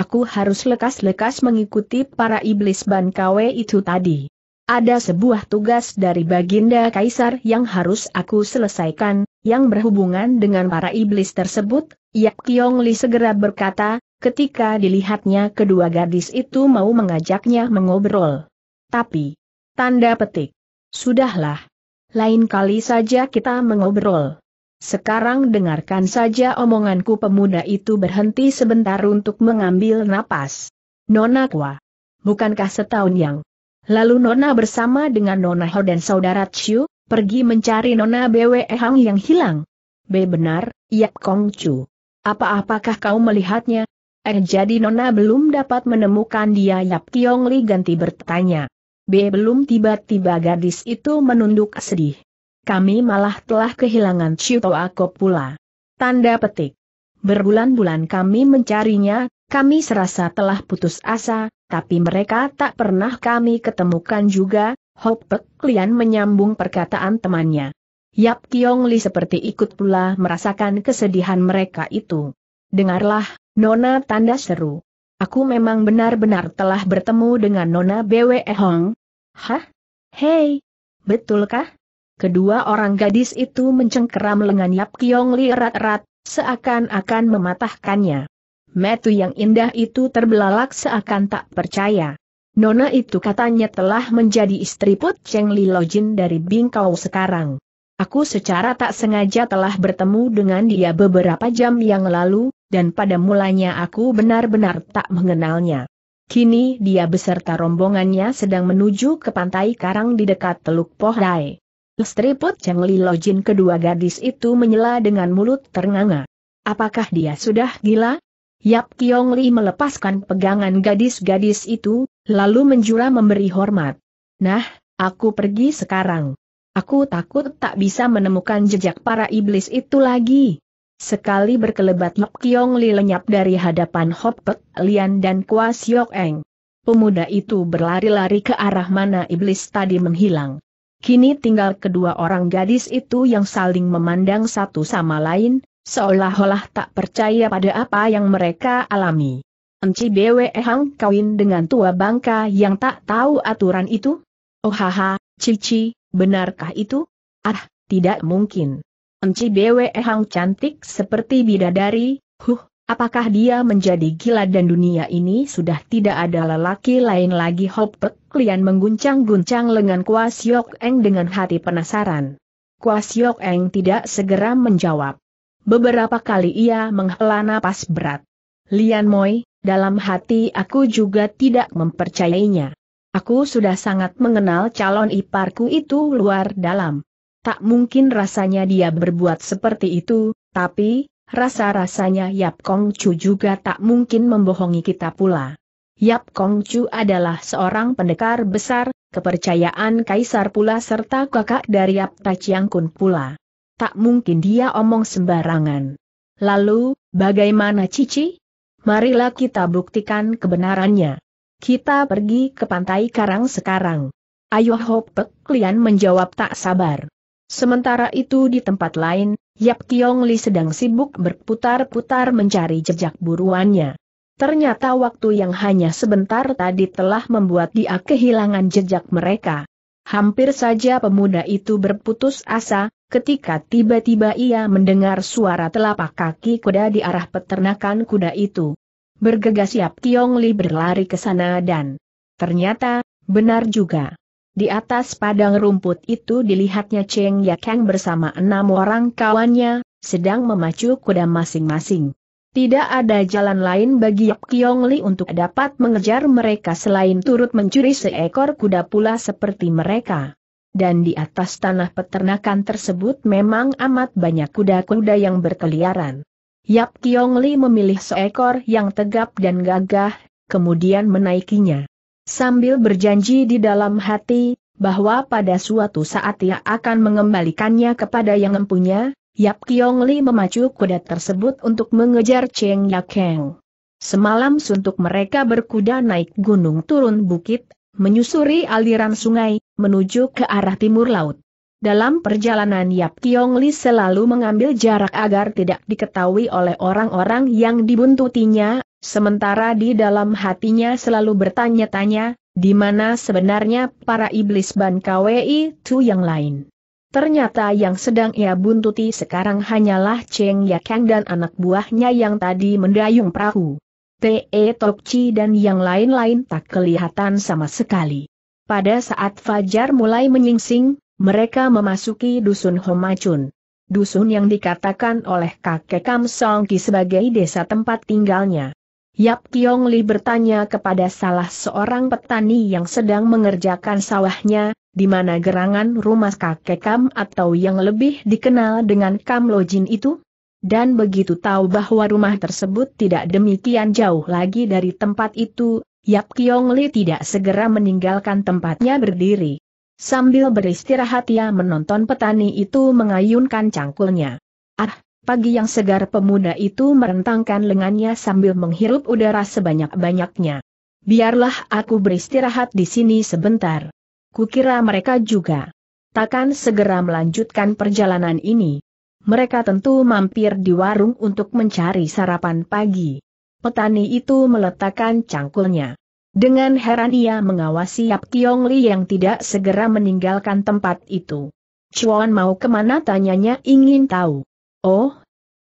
Speaker 1: Aku harus lekas-lekas mengikuti para iblis Bankawe itu tadi. Ada sebuah tugas dari Baginda Kaisar yang harus aku selesaikan, yang berhubungan dengan para iblis tersebut, Yap Kiong Li segera berkata, ketika dilihatnya kedua gadis itu mau mengajaknya mengobrol. Tapi, tanda petik, sudahlah, lain kali saja kita mengobrol. Sekarang dengarkan saja omonganku pemuda itu berhenti sebentar untuk mengambil napas. Nona Kwa. Bukankah setahun yang lalu Nona bersama dengan Nona Ho dan saudara Chiu, pergi mencari Nona BWE Hang yang hilang? B benar, Yap Kong Chu. Apa-apakah kau melihatnya? Eh jadi Nona belum dapat menemukan dia Yap Tiong Li ganti bertanya. B. Belum tiba-tiba gadis itu menunduk sedih. Kami malah telah kehilangan Ciuto Ako pula. Tanda petik. Berbulan-bulan kami mencarinya, kami serasa telah putus asa, tapi mereka tak pernah kami ketemukan juga, Hopek Lian menyambung perkataan temannya. Yap Kiong Li seperti ikut pula merasakan kesedihan mereka itu. Dengarlah, Nona tanda seru. Aku memang benar-benar telah bertemu dengan Nona BWE Hong. Hah? Hei, betulkah? Kedua orang gadis itu mencengkeram lengan Yap Kiong Li erat-erat, seakan-akan mematahkannya. Metu yang indah itu terbelalak seakan tak percaya. Nona itu katanya telah menjadi istri Put Cheng Li Lojin dari Bingkau sekarang. Aku secara tak sengaja telah bertemu dengan dia beberapa jam yang lalu, dan pada mulanya aku benar-benar tak mengenalnya. Kini dia beserta rombongannya sedang menuju ke pantai karang di dekat Teluk Pohrai. Striput Cheng Li Lojin kedua gadis itu menyela dengan mulut ternganga. Apakah dia sudah gila? Yap Kiong Li melepaskan pegangan gadis-gadis itu, lalu menjura memberi hormat. Nah, aku pergi sekarang. Aku takut tak bisa menemukan jejak para iblis itu lagi. Sekali berkelebat Mek Kiong Li lenyap dari hadapan Hop Lian dan Kwa Siok Eng. Pemuda itu berlari-lari ke arah mana iblis tadi menghilang. Kini tinggal kedua orang gadis itu yang saling memandang satu sama lain, seolah-olah tak percaya pada apa yang mereka alami. Enci Bwe Hang kawin dengan tua bangka yang tak tahu aturan itu? Oh haha, Cici, benarkah itu? Ah, tidak mungkin. Emci Bwe Hang cantik seperti bidadari, huh, apakah dia menjadi gila dan dunia ini sudah tidak ada lelaki lain lagi Hop Pek Lian mengguncang-guncang lengan Kwa Siok Eng dengan hati penasaran. Kwa Siok Eng tidak segera menjawab. Beberapa kali ia menghela napas berat. Lian Moi, dalam hati aku juga tidak mempercayainya. Aku sudah sangat mengenal calon iparku itu luar dalam. Tak mungkin rasanya dia berbuat seperti itu, tapi, rasa-rasanya Yap Kong Chu juga tak mungkin membohongi kita pula. Yap Kong Chu adalah seorang pendekar besar, kepercayaan kaisar pula serta kakak dari Yap Tachiang Kun pula. Tak mungkin dia omong sembarangan. Lalu, bagaimana Cici? Marilah kita buktikan kebenarannya. Kita pergi ke pantai karang sekarang. Ayo Hopek Lian menjawab tak sabar. Sementara itu di tempat lain, Yap Tiong Li sedang sibuk berputar-putar mencari jejak buruannya. Ternyata waktu yang hanya sebentar tadi telah membuat dia kehilangan jejak mereka. Hampir saja pemuda itu berputus asa, ketika tiba-tiba ia mendengar suara telapak kaki kuda di arah peternakan kuda itu. Bergegas Yap Tiong Li berlari ke sana dan ternyata, benar juga. Di atas padang rumput itu dilihatnya Cheng Yakang bersama enam orang kawannya, sedang memacu kuda masing-masing. Tidak ada jalan lain bagi Yap Kiong Li untuk dapat mengejar mereka selain turut mencuri seekor kuda pula seperti mereka. Dan di atas tanah peternakan tersebut memang amat banyak kuda-kuda yang berkeliaran. Yap Kiong Li memilih seekor yang tegap dan gagah, kemudian menaikinya sambil berjanji di dalam hati, bahwa pada suatu saat ia akan mengembalikannya kepada yang empunya, Yap Kiong Li memacu kuda tersebut untuk mengejar Cheng Yakeng. Semalam suntuk mereka berkuda naik gunung turun bukit, menyusuri aliran sungai, menuju ke arah timur laut. Dalam perjalanan Yap Kiong Li selalu mengambil jarak agar tidak diketahui oleh orang-orang yang dibuntutinya, sementara di dalam hatinya selalu bertanya-tanya, di mana sebenarnya para iblis Ban KWI itu yang lain. Ternyata yang sedang ia buntuti sekarang hanyalah Cheng Yakang dan anak buahnya yang tadi mendayung perahu. T.E. E Tokci dan yang lain-lain tak kelihatan sama sekali. Pada saat Fajar mulai menyingsing, mereka memasuki dusun Homacun. Dusun yang dikatakan oleh kakek Kam Songki sebagai desa tempat tinggalnya. Yap Kiong Li bertanya kepada salah seorang petani yang sedang mengerjakan sawahnya, di mana gerangan rumah kakek Kam atau yang lebih dikenal dengan Kam Lojin itu? Dan begitu tahu bahwa rumah tersebut tidak demikian jauh lagi dari tempat itu, Yap Kiong Li tidak segera meninggalkan tempatnya berdiri. Sambil beristirahat ia menonton petani itu mengayunkan cangkulnya. Ah, pagi yang segar pemuda itu merentangkan lengannya sambil menghirup udara sebanyak-banyaknya. Biarlah aku beristirahat di sini sebentar. Kukira mereka juga takkan segera melanjutkan perjalanan ini. Mereka tentu mampir di warung untuk mencari sarapan pagi. Petani itu meletakkan cangkulnya. Dengan heran ia mengawasi Yap Kiong Li yang tidak segera meninggalkan tempat itu. Chuan mau kemana tanyanya ingin tahu. Oh,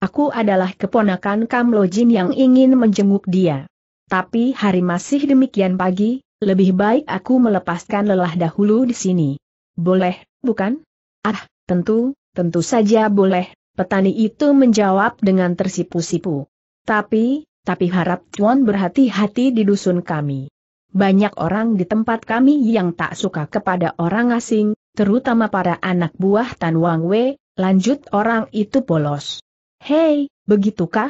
Speaker 1: aku adalah keponakan Kam Kamlojin yang ingin menjenguk dia. Tapi hari masih demikian pagi, lebih baik aku melepaskan lelah dahulu di sini. Boleh, bukan? Ah, tentu, tentu saja boleh, petani itu menjawab dengan tersipu-sipu. Tapi, tapi harap Cuan berhati-hati di dusun kami. Banyak orang di tempat kami yang tak suka kepada orang asing, terutama para anak buah Tan Wang Wei, Lanjut orang itu polos. Hei, begitukah?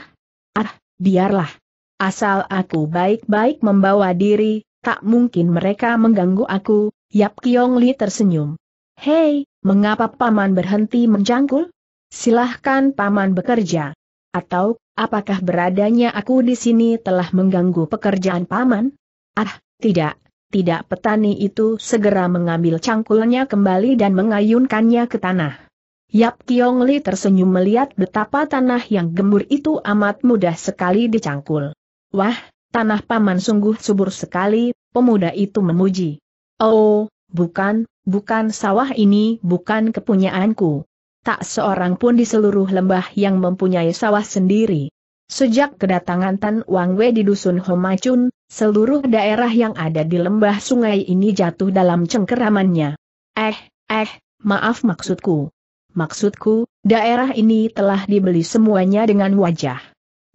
Speaker 1: Ah, biarlah. Asal aku baik-baik membawa diri, tak mungkin mereka mengganggu aku, Yap Kiong Li tersenyum. Hei, mengapa Paman berhenti mencangkul? Silahkan Paman bekerja. Atau, apakah beradanya aku di sini telah mengganggu pekerjaan Paman? Ah, tidak. Tidak petani itu segera mengambil cangkulnya kembali dan mengayunkannya ke tanah. Yap Kiong Li tersenyum melihat betapa tanah yang gembur itu amat mudah sekali dicangkul. Wah, tanah paman sungguh subur sekali, pemuda itu memuji. Oh, bukan, bukan sawah ini bukan kepunyaanku. Tak seorang pun di seluruh lembah yang mempunyai sawah sendiri. Sejak kedatangan Tan Wang Wei di dusun Homacun, seluruh daerah yang ada di lembah sungai ini jatuh dalam cengkeramannya. Eh, eh, maaf maksudku. Maksudku, daerah ini telah dibeli semuanya dengan wajah.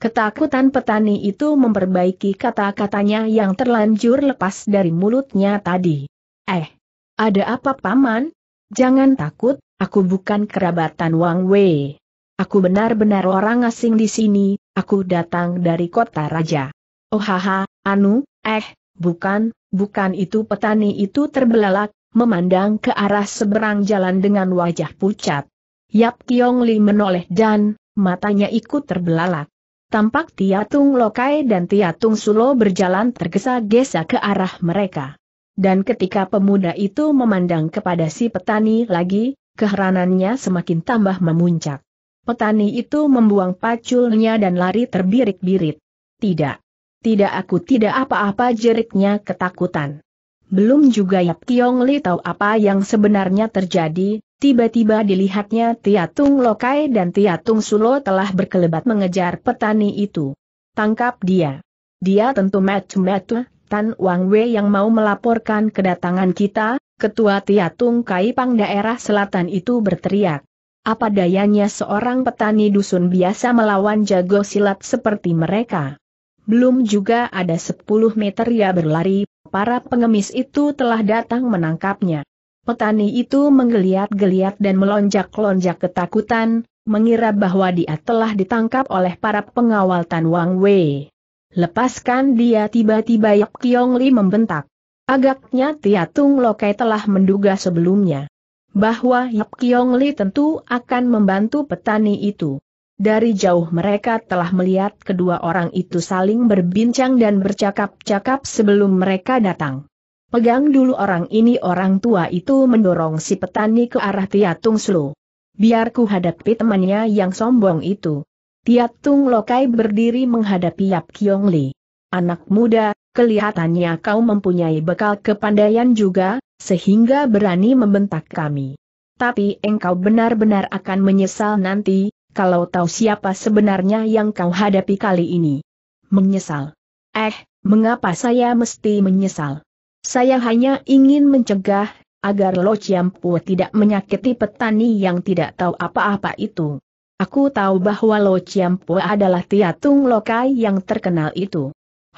Speaker 1: Ketakutan petani itu memperbaiki kata-katanya yang terlanjur lepas dari mulutnya tadi. Eh, ada apa paman? Jangan takut, aku bukan kerabatan Wang Wei. Aku benar-benar orang asing di sini, aku datang dari kota raja. Oh haha, anu, eh, bukan, bukan itu petani itu terbelalak, memandang ke arah seberang jalan dengan wajah pucat. Yap Kiong Li menoleh dan, matanya ikut terbelalak. Tampak Tiatung Lokai dan Tiatung Sulo berjalan tergesa-gesa ke arah mereka. Dan ketika pemuda itu memandang kepada si petani lagi, keheranannya semakin tambah memuncak. Petani itu membuang paculnya dan lari terbirit-birit. Tidak. Tidak aku tidak apa-apa jeriknya ketakutan. Belum juga Yap Kiong Li tahu apa yang sebenarnya terjadi, Tiba-tiba dilihatnya Tiatung Lokai dan Tiatung Sulo telah berkelebat mengejar petani itu. Tangkap dia. Dia tentu metu-metu, Tan Wang Wei yang mau melaporkan kedatangan kita, ketua Tiatung Kaipang daerah selatan itu berteriak. Apa dayanya seorang petani dusun biasa melawan jago silat seperti mereka. Belum juga ada 10 meter ia berlari, para pengemis itu telah datang menangkapnya. Petani itu menggeliat-geliat dan melonjak-lonjak ketakutan, mengira bahwa dia telah ditangkap oleh para pengawal Tan Wang Wei. Lepaskan dia tiba-tiba Yap Kiong Li membentak. Agaknya Tia Tung Lokai telah menduga sebelumnya bahwa Yap Kiong Li tentu akan membantu petani itu. Dari jauh mereka telah melihat kedua orang itu saling berbincang dan bercakap-cakap sebelum mereka datang. Pegang dulu orang ini orang tua itu mendorong si petani ke arah Tiatung Slu. Biar ku hadapi temannya yang sombong itu. Tiatung Lokai berdiri menghadapi Yap Kiong Li. Anak muda, kelihatannya kau mempunyai bekal kepandaian juga, sehingga berani membentak kami. Tapi engkau benar-benar akan menyesal nanti, kalau tahu siapa sebenarnya yang kau hadapi kali ini. Menyesal. Eh, mengapa saya mesti menyesal? Saya hanya ingin mencegah, agar Lo Chiampu tidak menyakiti petani yang tidak tahu apa-apa itu. Aku tahu bahwa Lo Chiampu adalah Tiatung Lokai yang terkenal itu.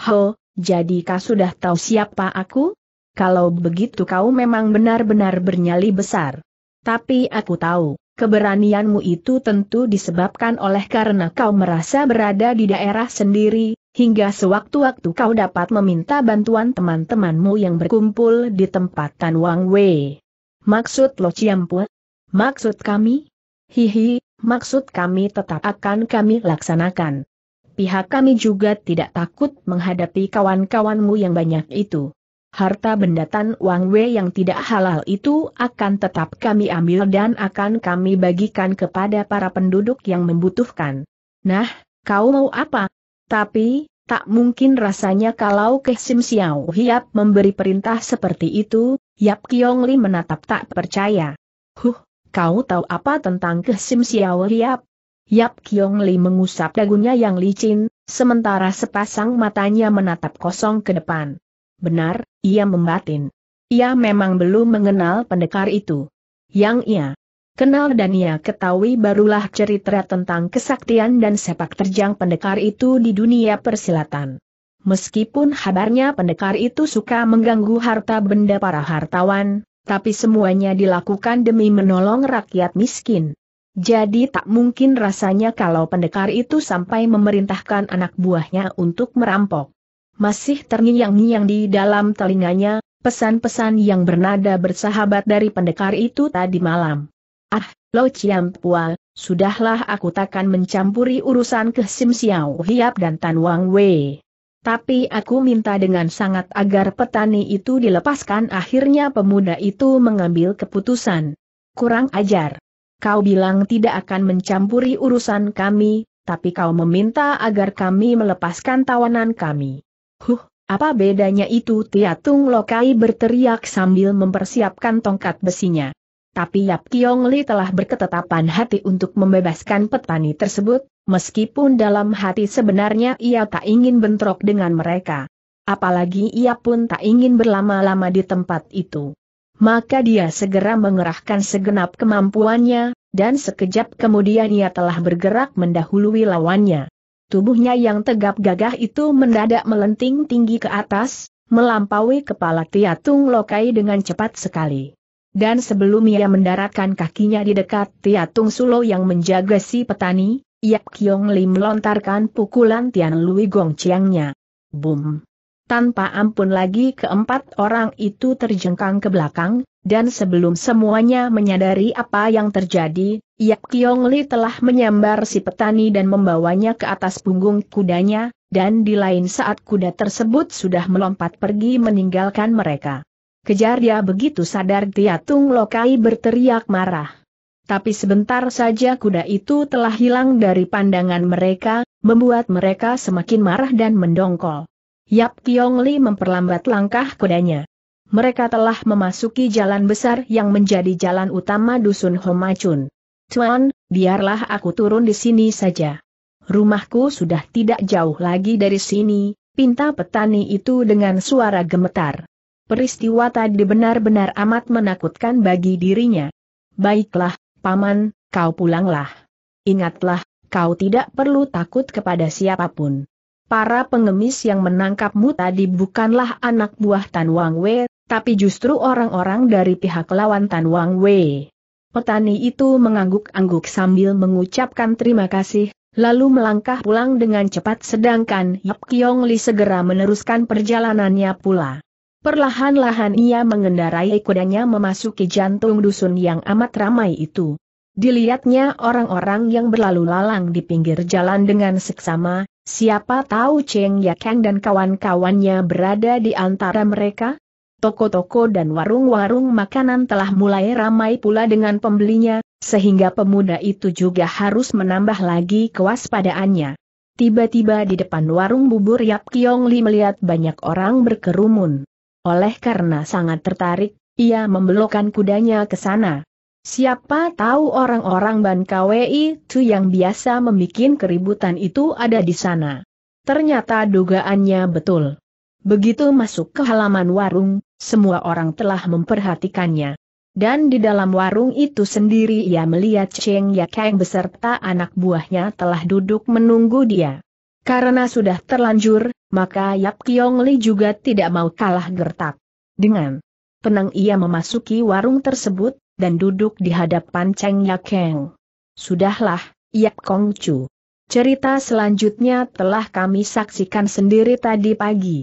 Speaker 1: Ho, jadi kau sudah tahu siapa aku? Kalau begitu kau memang benar-benar bernyali besar. Tapi aku tahu, keberanianmu itu tentu disebabkan oleh karena kau merasa berada di daerah sendiri, hingga sewaktu-waktu kau dapat meminta bantuan teman-temanmu yang berkumpul di tempat Tan Wang Wei. Maksud Lo Ciampu? Maksud kami? Hihi, maksud kami tetap akan kami laksanakan. Pihak kami juga tidak takut menghadapi kawan-kawanmu yang banyak itu. Harta benda Wang Wei yang tidak halal itu akan tetap kami ambil dan akan kami bagikan kepada para penduduk yang membutuhkan. Nah, kau mau apa? Tapi, tak mungkin rasanya kalau Keh Sim Siau Hiap memberi perintah seperti itu, Yap Kiong Li menatap tak percaya. Huh, kau tahu apa tentang Keh Sim Siau Hiap? Yap Kiong Li mengusap dagunya yang licin, sementara sepasang matanya menatap kosong ke depan. Benar, ia membatin. Ia memang belum mengenal pendekar itu. Yang ia Kenal dan ia ketahui barulah cerita tentang kesaktian dan sepak terjang pendekar itu di dunia persilatan. Meskipun kabarnya pendekar itu suka mengganggu harta benda para hartawan, tapi semuanya dilakukan demi menolong rakyat miskin. Jadi tak mungkin rasanya kalau pendekar itu sampai memerintahkan anak buahnya untuk merampok. Masih terngiang-ngiang di dalam telinganya, pesan-pesan yang bernada bersahabat dari pendekar itu tadi malam. Ah, Lo Chiam Pua, sudahlah aku takkan mencampuri urusan ke Sim Xiao Hiap dan Tan Wang Wei. Tapi aku minta dengan sangat agar petani itu dilepaskan akhirnya pemuda itu mengambil keputusan. Kurang ajar. Kau bilang tidak akan mencampuri urusan kami, tapi kau meminta agar kami melepaskan tawanan kami. Huh, apa bedanya itu Tiatung Lokai berteriak sambil mempersiapkan tongkat besinya tapi Yap Kiong Li telah berketetapan hati untuk membebaskan petani tersebut, meskipun dalam hati sebenarnya ia tak ingin bentrok dengan mereka. Apalagi ia pun tak ingin berlama-lama di tempat itu. Maka dia segera mengerahkan segenap kemampuannya, dan sekejap kemudian ia telah bergerak mendahului lawannya. Tubuhnya yang tegap gagah itu mendadak melenting tinggi ke atas, melampaui kepala Tiatung Lokai dengan cepat sekali. Dan sebelum ia mendaratkan kakinya di dekat Tiatung Sulo yang menjaga si petani, Yap Kiong Lim melontarkan pukulan Tian Lui Gong Chiangnya. Boom! Tanpa ampun lagi keempat orang itu terjengkang ke belakang, dan sebelum semuanya menyadari apa yang terjadi, Yap Kiong Li telah menyambar si petani dan membawanya ke atas punggung kudanya, dan di lain saat kuda tersebut sudah melompat pergi meninggalkan mereka. Kejar dia begitu sadar Tiatung Lokai berteriak marah. Tapi sebentar saja kuda itu telah hilang dari pandangan mereka, membuat mereka semakin marah dan mendongkol. Yap Kiong Li memperlambat langkah kudanya. Mereka telah memasuki jalan besar yang menjadi jalan utama dusun Homacun. Tuan, biarlah aku turun di sini saja. Rumahku sudah tidak jauh lagi dari sini, pinta petani itu dengan suara gemetar peristiwa tadi benar-benar amat menakutkan bagi dirinya. Baiklah, Paman, kau pulanglah. Ingatlah, kau tidak perlu takut kepada siapapun. Para pengemis yang menangkapmu tadi bukanlah anak buah Tan Wang Wei, tapi justru orang-orang dari pihak lawan Tan Wang Wei. Petani itu mengangguk-angguk sambil mengucapkan terima kasih, lalu melangkah pulang dengan cepat sedangkan Yap Kiong Li segera meneruskan perjalanannya pula. Perlahan-lahan ia mengendarai kudanya memasuki jantung dusun yang amat ramai itu. Dilihatnya orang-orang yang berlalu lalang di pinggir jalan dengan seksama, siapa tahu Cheng Yakeng dan kawan-kawannya berada di antara mereka? Toko-toko dan warung-warung makanan telah mulai ramai pula dengan pembelinya, sehingga pemuda itu juga harus menambah lagi kewaspadaannya. Tiba-tiba di depan warung bubur Yap Kiong Li melihat banyak orang berkerumun. Oleh karena sangat tertarik, ia membelokkan kudanya ke sana. Siapa tahu orang-orang Ban KWI itu yang biasa membuat keributan itu ada di sana. Ternyata dugaannya betul. Begitu masuk ke halaman warung, semua orang telah memperhatikannya. Dan di dalam warung itu sendiri ia melihat Cheng Yakang beserta anak buahnya telah duduk menunggu dia. Karena sudah terlanjur, maka Yap Kiong Li juga tidak mau kalah gertak. Dengan tenang ia memasuki warung tersebut, dan duduk di hadapan Cheng Yakeng. Sudahlah, Yap Kong Chu. Cerita selanjutnya telah kami saksikan sendiri tadi pagi.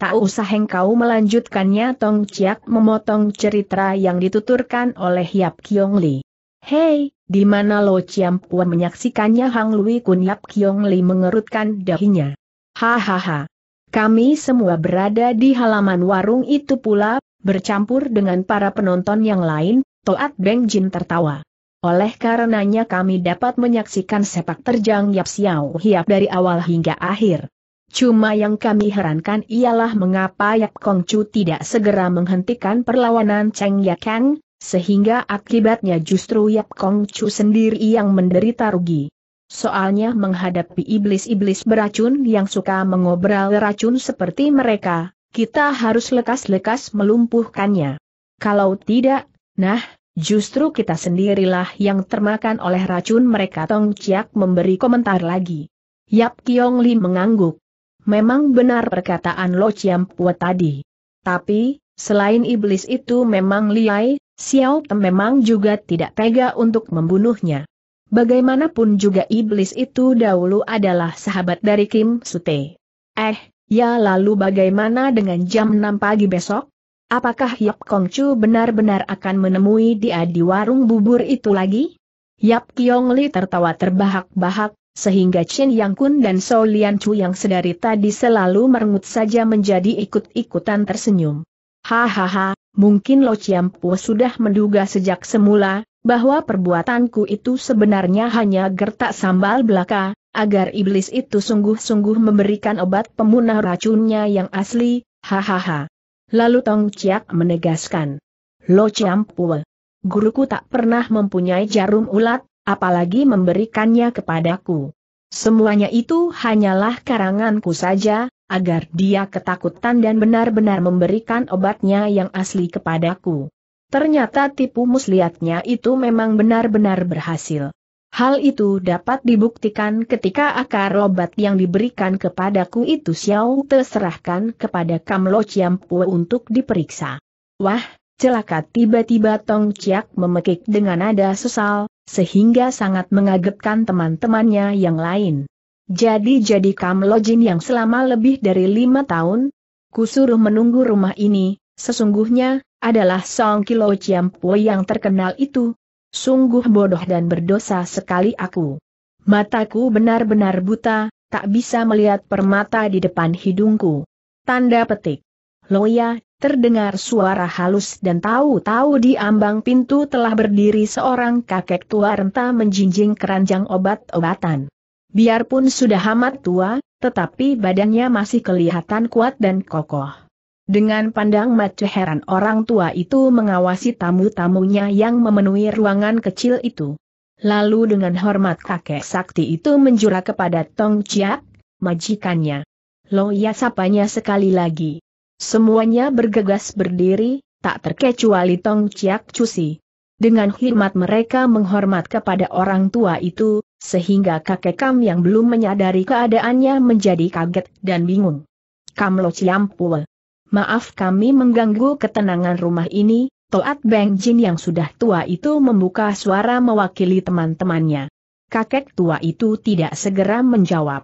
Speaker 1: Tak usah engkau melanjutkannya Tong Chiak memotong cerita yang dituturkan oleh Yap Kiong Li. Hei, di mana Lo Chiam Pua menyaksikannya Hang Lui Kun Yap Kiong Li mengerutkan dahinya. Hahaha. Kami semua berada di halaman warung itu pula, bercampur dengan para penonton yang lain, Toat Beng Jin tertawa. Oleh karenanya kami dapat menyaksikan sepak terjang Yap Xiao Hiap dari awal hingga akhir. Cuma yang kami herankan ialah mengapa Yap Kong Chu tidak segera menghentikan perlawanan Cheng Yakang, sehingga akibatnya justru Yap Kong Chu sendiri yang menderita rugi. Soalnya menghadapi iblis-iblis beracun yang suka mengobrol racun seperti mereka, kita harus lekas-lekas melumpuhkannya. Kalau tidak, nah, justru kita sendirilah yang termakan oleh racun mereka Tong Chiak memberi komentar lagi. Yap Kiong Li mengangguk. Memang benar perkataan Lo Chiam Pua tadi. Tapi, selain iblis itu memang liai, Xiao Tem memang juga tidak tega untuk membunuhnya. Bagaimanapun juga iblis itu dahulu adalah sahabat dari Kim Sute. Eh, ya lalu bagaimana dengan jam 6 pagi besok? Apakah Yap Kong-chu benar-benar akan menemui dia di warung bubur itu lagi? Yap Kiong Li tertawa terbahak-bahak, sehingga Chen Yang Kun dan So Lian Chu yang sedari tadi selalu merengut saja menjadi ikut-ikutan tersenyum. Hahaha, Mungkin Lo Chiampu sudah menduga sejak semula, bahwa perbuatanku itu sebenarnya hanya gertak sambal belaka, agar iblis itu sungguh-sungguh memberikan obat pemunah racunnya yang asli, hahaha. Lalu Tong Chiak menegaskan. Lo Chiampu, Guruku tak pernah mempunyai jarum ulat, apalagi memberikannya kepadaku. Semuanya itu hanyalah karanganku saja, agar dia ketakutan dan benar-benar memberikan obatnya yang asli kepadaku. Ternyata tipu muslihatnya itu memang benar-benar berhasil. Hal itu dapat dibuktikan ketika akar obat yang diberikan kepadaku itu Xiao terserahkan kepada Kam Lo Chiam Pue untuk diperiksa. Wah, celaka tiba-tiba Tong Chiak memekik dengan nada sesal, sehingga sangat mengagetkan teman-temannya yang lain. Jadi jadi Kamlojin yang selama lebih dari lima tahun, kusuruh menunggu rumah ini, sesungguhnya, adalah Song Kilo Chiampo yang terkenal itu. Sungguh bodoh dan berdosa sekali aku. Mataku benar-benar buta, tak bisa melihat permata di depan hidungku. Tanda petik. Loya, terdengar suara halus dan tahu-tahu di ambang pintu telah berdiri seorang kakek tua renta menjinjing keranjang obat-obatan. Biarpun sudah amat tua, tetapi badannya masih kelihatan kuat dan kokoh. Dengan pandang mata heran orang tua itu mengawasi tamu-tamunya yang memenuhi ruangan kecil itu. Lalu dengan hormat kakek sakti itu menjura kepada Tong Chiak, majikannya. Loya sapanya sekali lagi. Semuanya bergegas berdiri, tak terkecuali Tong Chiak Cusi. Dengan hormat mereka menghormat kepada orang tua itu, sehingga kakek Kam yang belum menyadari keadaannya menjadi kaget dan bingung. Kam Lo Maaf kami mengganggu ketenangan rumah ini, Toat Beng Jin yang sudah tua itu membuka suara mewakili teman-temannya. Kakek tua itu tidak segera menjawab.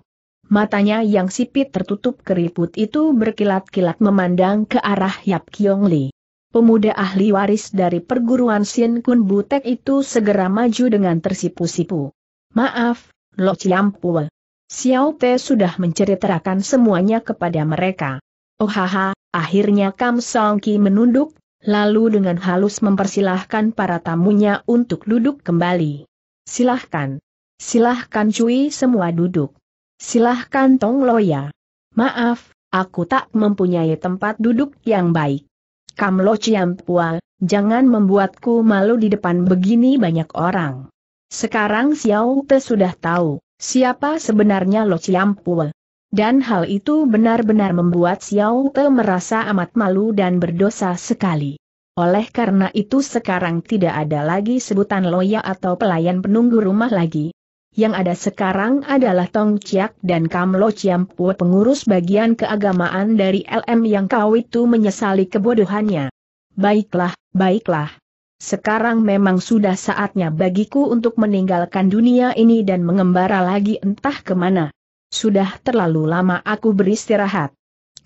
Speaker 1: Matanya yang sipit tertutup keriput itu berkilat-kilat memandang ke arah Yap Kiong Li. Pemuda ahli waris dari perguruan Sin Kun Butek itu segera maju dengan tersipu-sipu. Maaf, Lo Ciampul. Xiao Te sudah menceritakan semuanya kepada mereka. Oh haha, akhirnya Kam Song Ki menunduk, lalu dengan halus mempersilahkan para tamunya untuk duduk kembali. Silahkan. Silahkan Cui semua duduk. Silahkan Tong Loya. Maaf, aku tak mempunyai tempat duduk yang baik. Kam Lo jangan membuatku malu di depan begini banyak orang. Sekarang Xiao Te sudah tahu, siapa sebenarnya Lo Ciampul. Dan hal itu benar-benar membuat Xiao Te merasa amat malu dan berdosa sekali. Oleh karena itu sekarang tidak ada lagi sebutan loya atau pelayan penunggu rumah lagi. Yang ada sekarang adalah Tong Chiak dan Kam Lo Chiampu pengurus bagian keagamaan dari LM yang kau itu menyesali kebodohannya. Baiklah, baiklah, sekarang memang sudah saatnya bagiku untuk meninggalkan dunia ini dan mengembara lagi entah kemana. Sudah terlalu lama aku beristirahat.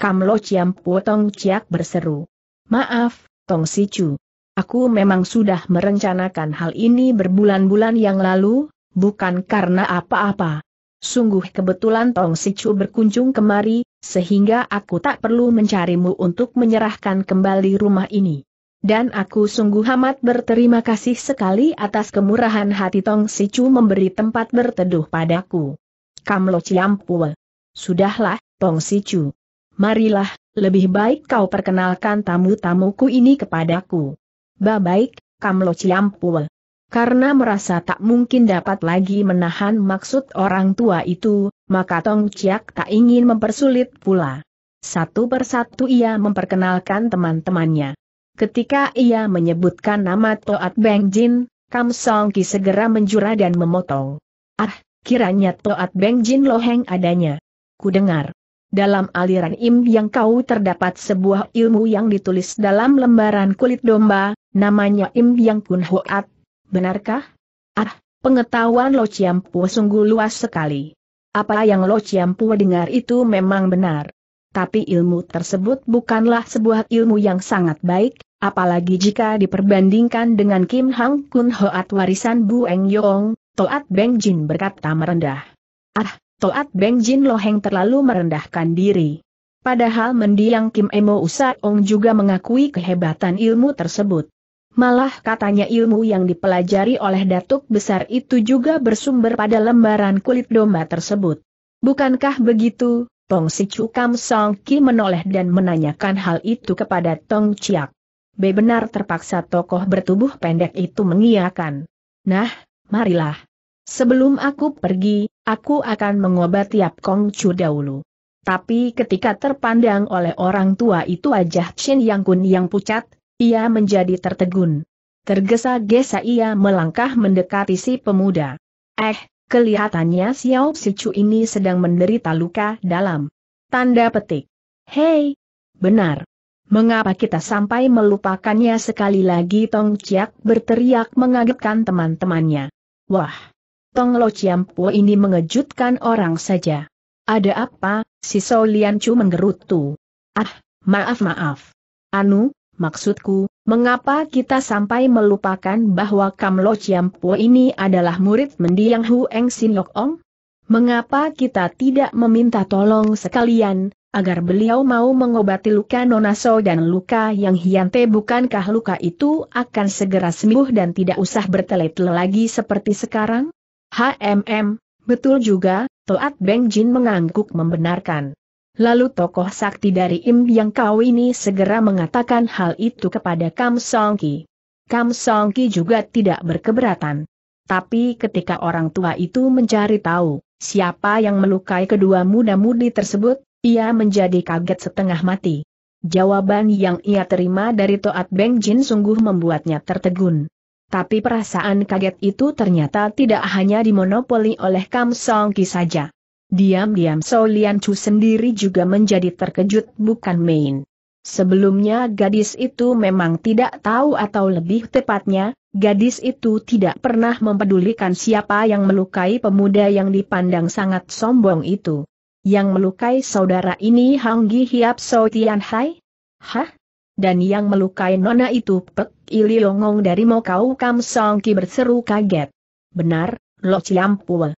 Speaker 1: Kamlo Ciam Potong Ciak berseru. Maaf, Tong Sicu. Aku memang sudah merencanakan hal ini berbulan-bulan yang lalu, bukan karena apa-apa. Sungguh kebetulan Tong Sicu berkunjung kemari, sehingga aku tak perlu mencarimu untuk menyerahkan kembali rumah ini dan aku sungguh amat berterima kasih sekali atas kemurahan hati Tong Sicu memberi tempat berteduh padaku. Kamlo Ciampue. Sudahlah, Tong Sicu. Marilah, lebih baik kau perkenalkan tamu-tamuku ini kepadaku. Baik, Kamlo Ciampue. Karena merasa tak mungkin dapat lagi menahan maksud orang tua itu, maka Tong Ciak tak ingin mempersulit pula. Satu persatu ia memperkenalkan teman-temannya. Ketika ia menyebutkan nama Toat Beng Jin, Kam Song Ki segera menjura dan memotong. Ah, kiranya Toat Beng Jin Loheng adanya. Kudengar. Dalam aliran Im yang kau terdapat sebuah ilmu yang ditulis dalam lembaran kulit domba, namanya Im yang Kun Hoat. Benarkah? Ah, pengetahuan Lo ciampu sungguh luas sekali. Apa yang Lo ciampu dengar itu memang benar tapi ilmu tersebut bukanlah sebuah ilmu yang sangat baik, apalagi jika diperbandingkan dengan Kim Hang Kun Hoat warisan Eng Yong, Toat Beng Jin berkata merendah. Ah, Toat Beng Jin Loheng terlalu merendahkan diri. Padahal mendiang Kim Emo Usaong juga mengakui kehebatan ilmu tersebut. Malah katanya ilmu yang dipelajari oleh datuk besar itu juga bersumber pada lembaran kulit domba tersebut. Bukankah begitu, Pong Sicu Kam Song Ki menoleh dan menanyakan hal itu kepada Tong Chiak. Be benar terpaksa tokoh bertubuh pendek itu mengiyakan. Nah, marilah. Sebelum aku pergi, aku akan mengobati Ap Kong Chu dahulu. Tapi ketika terpandang oleh orang tua itu wajah Shin Yang Kun yang pucat, ia menjadi tertegun. Tergesa-gesa ia melangkah mendekati si pemuda. Eh, Kelihatannya Xiao Sichu ini sedang menderita luka dalam. Tanda petik. Hei! Benar. Mengapa kita sampai melupakannya sekali lagi Tong Chiak berteriak mengagetkan teman-temannya. Wah! Tong Lo Po ini mengejutkan orang saja. Ada apa, si Solian Chu menggerutu. Ah, maaf maaf. Anu, Maksudku, mengapa kita sampai melupakan bahwa Kam Lo Chiam Po ini adalah murid mendiang Hueng Sin Lok Ong? Mengapa kita tidak meminta tolong sekalian, agar beliau mau mengobati luka Nonaso dan luka yang hiante bukankah luka itu akan segera sembuh dan tidak usah bertele-tele lagi seperti sekarang? HMM, betul juga, Toat Beng Jin mengangguk membenarkan. Lalu tokoh sakti dari Im yang kau ini segera mengatakan hal itu kepada Kam Song Ki. Kam Song Ki juga tidak berkeberatan. Tapi ketika orang tua itu mencari tahu siapa yang melukai kedua muda-mudi tersebut, ia menjadi kaget setengah mati. Jawaban yang ia terima dari Toat Beng Jin sungguh membuatnya tertegun. Tapi perasaan kaget itu ternyata tidak hanya dimonopoli oleh Kam Song Ki saja. Diam-diam Solian Lian Chu sendiri juga menjadi terkejut bukan main. Sebelumnya gadis itu memang tidak tahu atau lebih tepatnya, gadis itu tidak pernah mempedulikan siapa yang melukai pemuda yang dipandang sangat sombong itu. Yang melukai saudara ini Gi Hiap So Tian Hai? Hah? Dan yang melukai nona itu Pek Ili Longong dari Mokau Kam Ki berseru kaget. Benar, Lo Pua.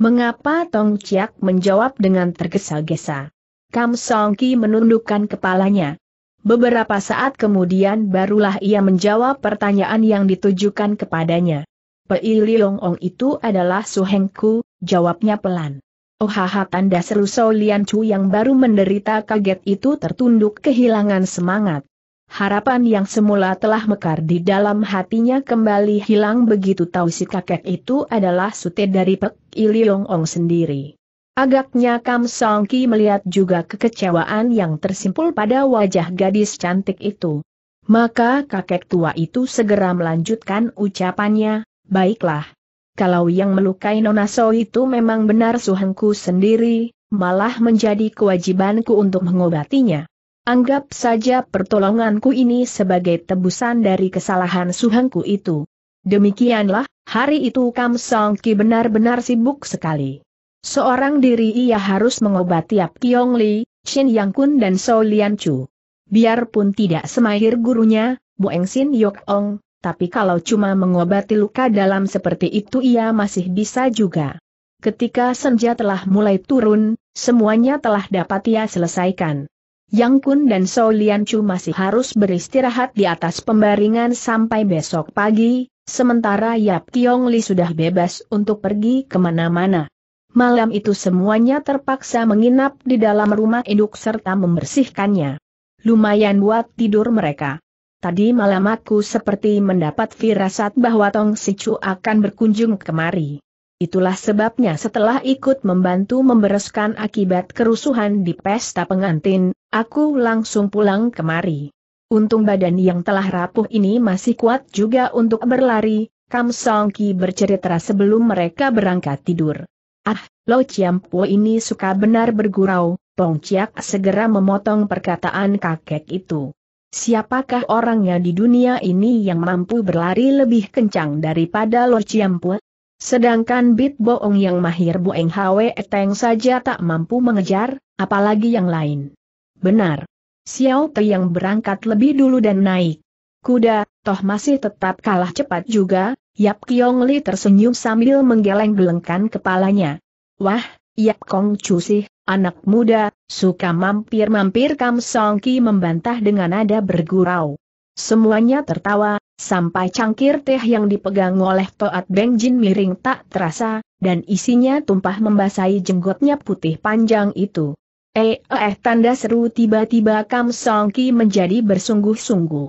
Speaker 1: Mengapa Tong Chiak menjawab dengan tergesa-gesa? Kam Song Ki menundukkan kepalanya. Beberapa saat kemudian barulah ia menjawab pertanyaan yang ditujukan kepadanya. Pei Liong Ong itu adalah Suhengku, jawabnya pelan. Oh Ohaha tanda seru Lian Chu yang baru menderita kaget itu tertunduk kehilangan semangat. Harapan yang semula telah mekar di dalam hatinya kembali hilang begitu tahu si kakek itu adalah sute dari Pek Iliong Ong sendiri. Agaknya Kam Song Ki melihat juga kekecewaan yang tersimpul pada wajah gadis cantik itu. Maka kakek tua itu segera melanjutkan ucapannya, baiklah. Kalau yang melukai Nona So itu memang benar suhengku sendiri, malah menjadi kewajibanku untuk mengobatinya. Anggap saja pertolonganku ini sebagai tebusan dari kesalahan suhanku itu. Demikianlah, hari itu Kam Song Ki benar-benar sibuk sekali. Seorang diri ia harus mengobati Ap Kiong Li, Shin Yang Kun dan So Lian Chu. Biarpun tidak semahir gurunya, Eng Sin Yok Ong, tapi kalau cuma mengobati luka dalam seperti itu ia masih bisa juga. Ketika senja telah mulai turun, semuanya telah dapat ia selesaikan. Yang Kun dan Shou Lian Chu masih harus beristirahat di atas pembaringan sampai besok pagi, sementara Yap Tiong Li sudah bebas untuk pergi kemana-mana. Malam itu semuanya terpaksa menginap di dalam rumah induk serta membersihkannya. Lumayan buat tidur mereka. Tadi malam aku seperti mendapat firasat bahwa Tong Sicu akan berkunjung kemari. Itulah sebabnya setelah ikut membantu membereskan akibat kerusuhan di pesta pengantin, aku langsung pulang kemari. Untung badan yang telah rapuh ini masih kuat juga untuk berlari, Kam Song Ki bercerita sebelum mereka berangkat tidur. Ah, Lo Chiam Po ini suka benar bergurau, Pong Chiak segera memotong perkataan kakek itu. Siapakah orangnya di dunia ini yang mampu berlari lebih kencang daripada Lo Chiam Po? Sedangkan Bit Boong yang mahir Boeng Hwe Eteng saja tak mampu mengejar, apalagi yang lain. Benar. Xiao Te yang berangkat lebih dulu dan naik. Kuda, toh masih tetap kalah cepat juga, Yap Kiong Li tersenyum sambil menggeleng-gelengkan kepalanya. Wah, Yap Kong Chu sih, anak muda, suka mampir-mampir Kam Song Ki membantah dengan nada bergurau. Semuanya tertawa, sampai cangkir teh yang dipegang oleh Toat Beng Jin miring tak terasa, dan isinya tumpah membasahi jenggotnya putih panjang itu. Eh, eh tanda seru tiba-tiba Kam Songki menjadi bersungguh-sungguh.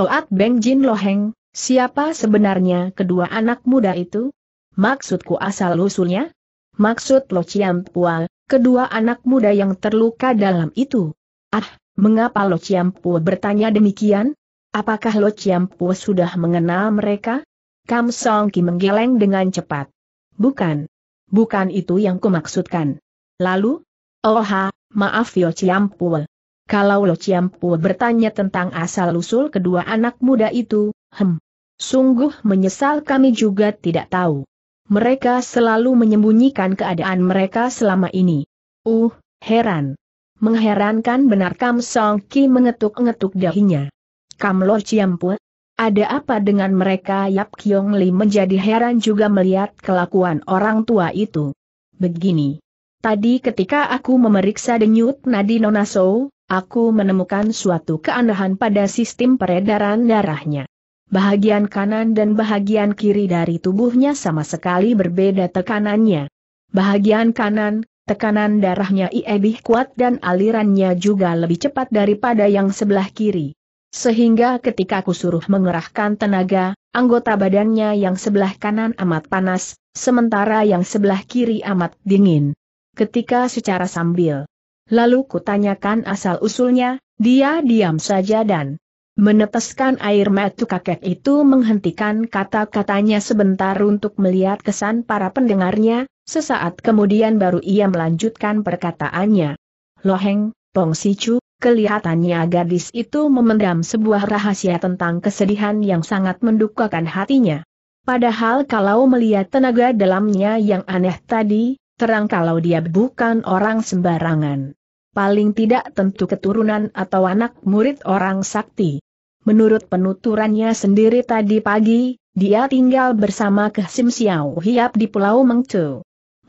Speaker 1: Toat Beng Jin loheng, siapa sebenarnya kedua anak muda itu? Maksudku asal-usulnya? Maksud Lo Chiam Pua, kedua anak muda yang terluka dalam itu. Ah, mengapa Lo Chiam Pua bertanya demikian? Apakah Lo Chiampu sudah mengenal mereka? Kam Song Ki menggeleng dengan cepat. Bukan. Bukan itu yang kumaksudkan. Lalu? Oha, oh, maaf Yo Chiampu. Kalau Lo Chiampu bertanya tentang asal-usul kedua anak muda itu, hem. Sungguh menyesal kami juga tidak tahu. Mereka selalu menyembunyikan keadaan mereka selama ini. Uh, heran. Mengherankan benar Kam Song Ki mengetuk-ngetuk dahinya. Kam Lo Chiampu. Ada apa dengan mereka Yap Kyong Li menjadi heran juga melihat kelakuan orang tua itu. Begini. Tadi ketika aku memeriksa denyut nadi Nona so, aku menemukan suatu keanehan pada sistem peredaran darahnya. Bahagian kanan dan bahagian kiri dari tubuhnya sama sekali berbeda tekanannya. Bahagian kanan, tekanan darahnya lebih kuat dan alirannya juga lebih cepat daripada yang sebelah kiri. Sehingga ketika aku suruh mengerahkan tenaga, anggota badannya yang sebelah kanan amat panas, sementara yang sebelah kiri amat dingin. Ketika secara sambil Lalu kutanyakan asal-usulnya, dia diam saja dan meneteskan air mata kakek itu menghentikan kata-katanya sebentar untuk melihat kesan para pendengarnya, sesaat kemudian baru ia melanjutkan perkataannya. Loheng, Pong Sichu, kelihatannya gadis itu memendam sebuah rahasia tentang kesedihan yang sangat mendukakan hatinya. Padahal kalau melihat tenaga dalamnya yang aneh tadi, terang kalau dia bukan orang sembarangan. Paling tidak tentu keturunan atau anak murid orang sakti. Menurut penuturannya sendiri tadi pagi, dia tinggal bersama Sim Xiao Hiap di Pulau Mengcu.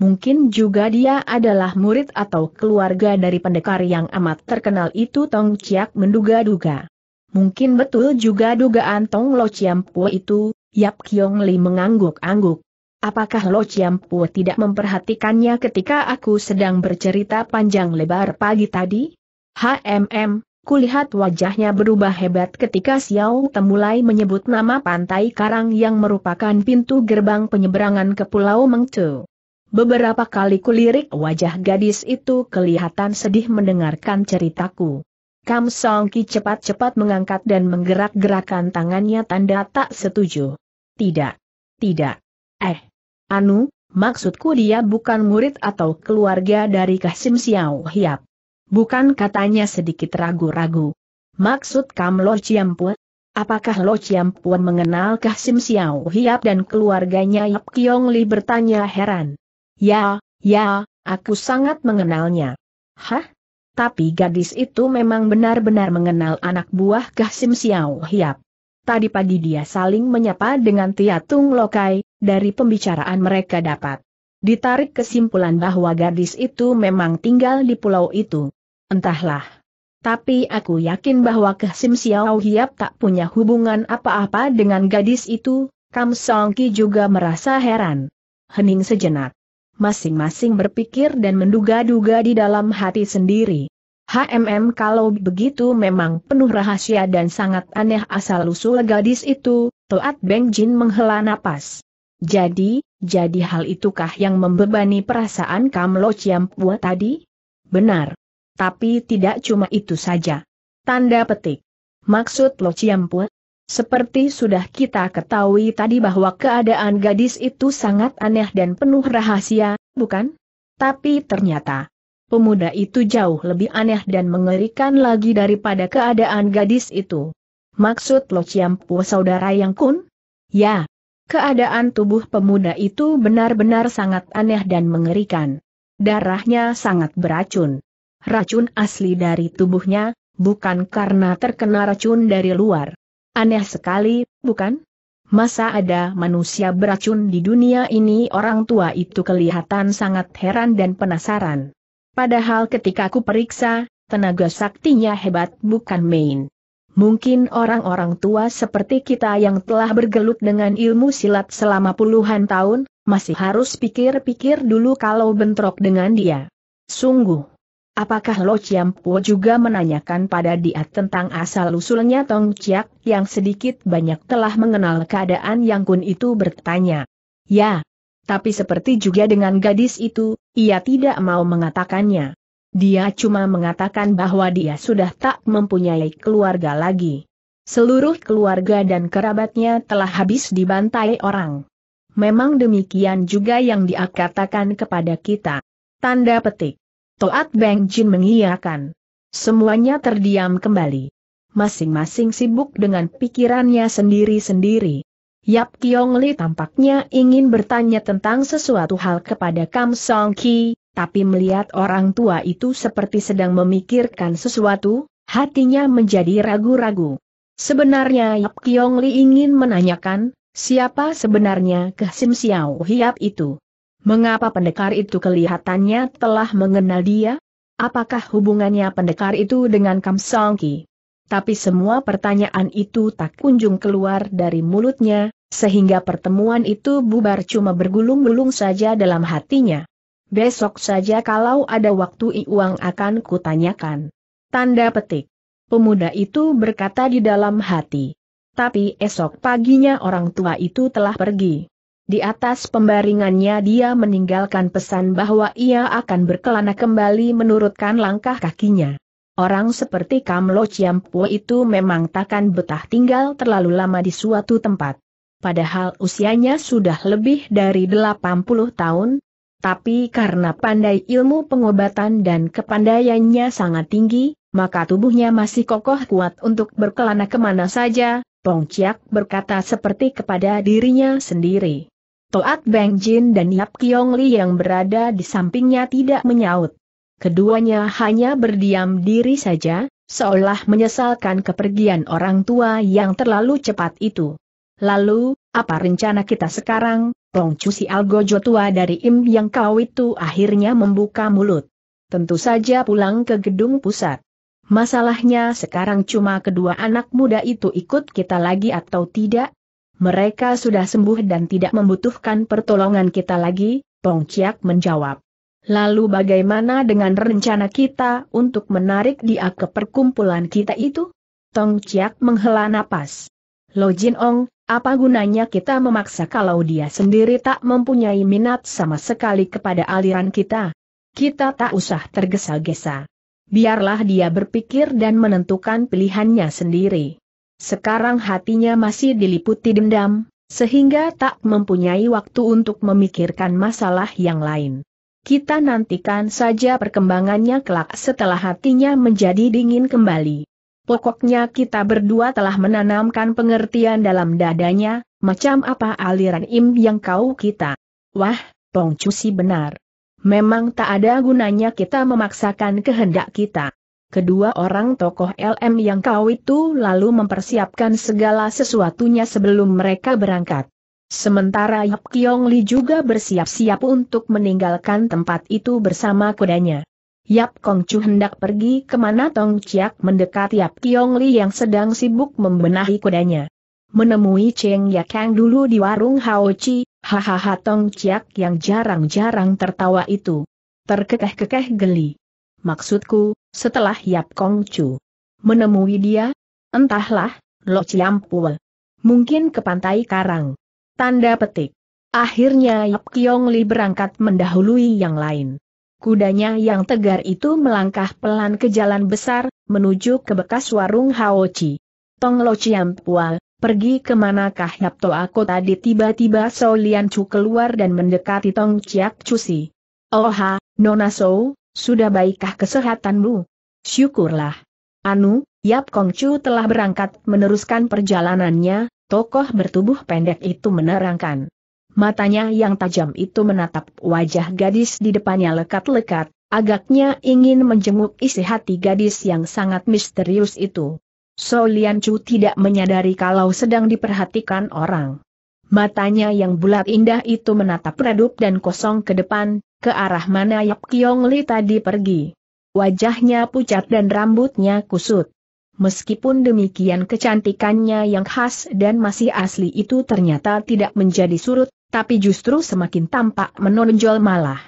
Speaker 1: Mungkin juga dia adalah murid atau keluarga dari pendekar yang amat terkenal itu Tong Chiak menduga-duga. Mungkin betul juga dugaan Tong Lo Chiam Pue itu, Yap Kiong Li mengangguk-angguk. Apakah Lo Chiam Pue tidak memperhatikannya ketika aku sedang bercerita panjang lebar pagi tadi? HMM, kulihat wajahnya berubah hebat ketika Xiao Te mulai menyebut nama Pantai Karang yang merupakan pintu gerbang penyeberangan ke Pulau Mengcu. Beberapa kali kulirik wajah gadis itu kelihatan sedih mendengarkan ceritaku. Kam Song Ki cepat-cepat mengangkat dan menggerak-gerakan tangannya tanda tak setuju. Tidak. Tidak. Eh. Anu, maksudku dia bukan murid atau keluarga dari Kasim Xiao Hiap. Bukan katanya sedikit ragu-ragu. Maksud Kam Lo Puan? Apakah Lo Puan mengenal Kasim Xiao Hiap dan keluarganya Yap Kiong Li bertanya heran. Ya, ya, aku sangat mengenalnya. Hah? Tapi gadis itu memang benar-benar mengenal anak buah Kasim Xiao Hiap. Tadi pagi dia saling menyapa dengan Tiatung Lokai, dari pembicaraan mereka dapat ditarik kesimpulan bahwa gadis itu memang tinggal di pulau itu. Entahlah. Tapi aku yakin bahwa Kehsim Xiao Hiap tak punya hubungan apa-apa dengan gadis itu, Kam Song Ki juga merasa heran. Hening sejenak masing-masing berpikir dan menduga-duga di dalam hati sendiri. HMM kalau begitu memang penuh rahasia dan sangat aneh asal-usul gadis itu, Toat Beng Jin menghela napas. Jadi, jadi hal itukah yang membebani perasaan Kam Lo Chiam Pua tadi? Benar. Tapi tidak cuma itu saja. Tanda petik. Maksud Lo Chiam Pua, seperti sudah kita ketahui tadi bahwa keadaan gadis itu sangat aneh dan penuh rahasia, bukan? Tapi ternyata, pemuda itu jauh lebih aneh dan mengerikan lagi daripada keadaan gadis itu. Maksud Lo Ciampu saudara yang kun? Ya, keadaan tubuh pemuda itu benar-benar sangat aneh dan mengerikan. Darahnya sangat beracun. Racun asli dari tubuhnya, bukan karena terkena racun dari luar. Aneh sekali, bukan? Masa ada manusia beracun di dunia ini orang tua itu kelihatan sangat heran dan penasaran. Padahal ketika aku periksa, tenaga saktinya hebat bukan main. Mungkin orang-orang tua seperti kita yang telah bergelut dengan ilmu silat selama puluhan tahun, masih harus pikir-pikir dulu kalau bentrok dengan dia. Sungguh, Apakah Lo Po juga menanyakan pada dia tentang asal-usulnya Tong Chiak, yang sedikit banyak telah mengenal keadaan Yang Kun itu bertanya. Ya. Tapi seperti juga dengan gadis itu, ia tidak mau mengatakannya. Dia cuma mengatakan bahwa dia sudah tak mempunyai keluarga lagi. Seluruh keluarga dan kerabatnya telah habis dibantai orang. Memang demikian juga yang dia katakan kepada kita. Tanda petik. Toat Beng Jin mengiyakan. Semuanya terdiam kembali. Masing-masing sibuk dengan pikirannya sendiri-sendiri. Yap Kiong Li tampaknya ingin bertanya tentang sesuatu hal kepada Kam Song Ki, tapi melihat orang tua itu seperti sedang memikirkan sesuatu, hatinya menjadi ragu-ragu. Sebenarnya Yap Kiong Li ingin menanyakan, siapa sebenarnya sim Xiao Hiap itu? Mengapa pendekar itu kelihatannya telah mengenal dia? Apakah hubungannya pendekar itu dengan Kam Song Ki? Tapi semua pertanyaan itu tak kunjung keluar dari mulutnya, sehingga pertemuan itu bubar cuma bergulung-gulung saja dalam hatinya. Besok saja kalau ada waktu Iwang akan kutanyakan. Tanda petik. Pemuda itu berkata di dalam hati. Tapi esok paginya orang tua itu telah pergi. Di atas pembaringannya dia meninggalkan pesan bahwa ia akan berkelana kembali menurutkan langkah kakinya. Orang seperti Kamlo Chiampu itu memang takkan betah tinggal terlalu lama di suatu tempat. Padahal usianya sudah lebih dari 80 tahun, tapi karena pandai ilmu pengobatan dan kepandaiannya sangat tinggi, maka tubuhnya masih kokoh kuat untuk berkelana kemana saja, Pong Chiak berkata seperti kepada dirinya sendiri. Toat Beng Jin dan Yap Kiong Li yang berada di sampingnya tidak menyaut. Keduanya hanya berdiam diri saja, seolah menyesalkan kepergian orang tua yang terlalu cepat itu. Lalu, apa rencana kita sekarang, Pong Chu si Algojo tua dari Im Yang Kau itu akhirnya membuka mulut. Tentu saja pulang ke gedung pusat. Masalahnya sekarang cuma kedua anak muda itu ikut kita lagi atau tidak, mereka sudah sembuh dan tidak membutuhkan pertolongan kita lagi, Pong Chiak menjawab. Lalu bagaimana dengan rencana kita untuk menarik dia ke perkumpulan kita itu? Tong Chiak menghela napas. Lo Jin Ong, apa gunanya kita memaksa kalau dia sendiri tak mempunyai minat sama sekali kepada aliran kita? Kita tak usah tergesa-gesa. Biarlah dia berpikir dan menentukan pilihannya sendiri. Sekarang hatinya masih diliputi dendam, sehingga tak mempunyai waktu untuk memikirkan masalah yang lain. Kita nantikan saja perkembangannya kelak setelah hatinya menjadi dingin kembali. Pokoknya kita berdua telah menanamkan pengertian dalam dadanya, macam apa aliran im yang kau kita. Wah, pungcusi benar. Memang tak ada gunanya kita memaksakan kehendak kita kedua orang tokoh LM yang kau itu lalu mempersiapkan segala sesuatunya sebelum mereka berangkat. Sementara Yap Kiong Li juga bersiap-siap untuk meninggalkan tempat itu bersama kudanya. Yap Kong Chu hendak pergi kemana Tong Chiak mendekati Yap Kiong Li yang sedang sibuk membenahi kudanya. Menemui Cheng Ya Kang dulu di warung Hao Chi, hahaha Tong Chiak yang jarang-jarang tertawa itu. Terkekeh-kekeh geli. Maksudku, setelah Yap Kong Chu menemui dia, entahlah, Lo Chiam Ciampul. Mungkin ke pantai Karang. Tanda petik. Akhirnya Yap Kiong Li berangkat mendahului yang lain. Kudanya yang tegar itu melangkah pelan ke jalan besar, menuju ke bekas warung Hao Chi. Tong Lo Chiam Pual, Pergi Yap Toa? Ko tadi tiba-tiba So Lian Chu keluar dan mendekati Tong Si. Oh ha, Nona So, sudah baikkah kesehatanmu? Syukurlah. Anu, Yap Kongcu telah berangkat meneruskan perjalanannya, tokoh bertubuh pendek itu menerangkan. Matanya yang tajam itu menatap wajah gadis di depannya lekat-lekat, agaknya ingin menjenguk isi hati gadis yang sangat misterius itu. So Lian Chu tidak menyadari kalau sedang diperhatikan orang. Matanya yang bulat indah itu menatap redup dan kosong ke depan, ke arah mana Yap Kiong Li tadi pergi. Wajahnya pucat dan rambutnya kusut. Meskipun demikian kecantikannya yang khas dan masih asli itu ternyata tidak menjadi surut, tapi justru semakin tampak menonjol malah.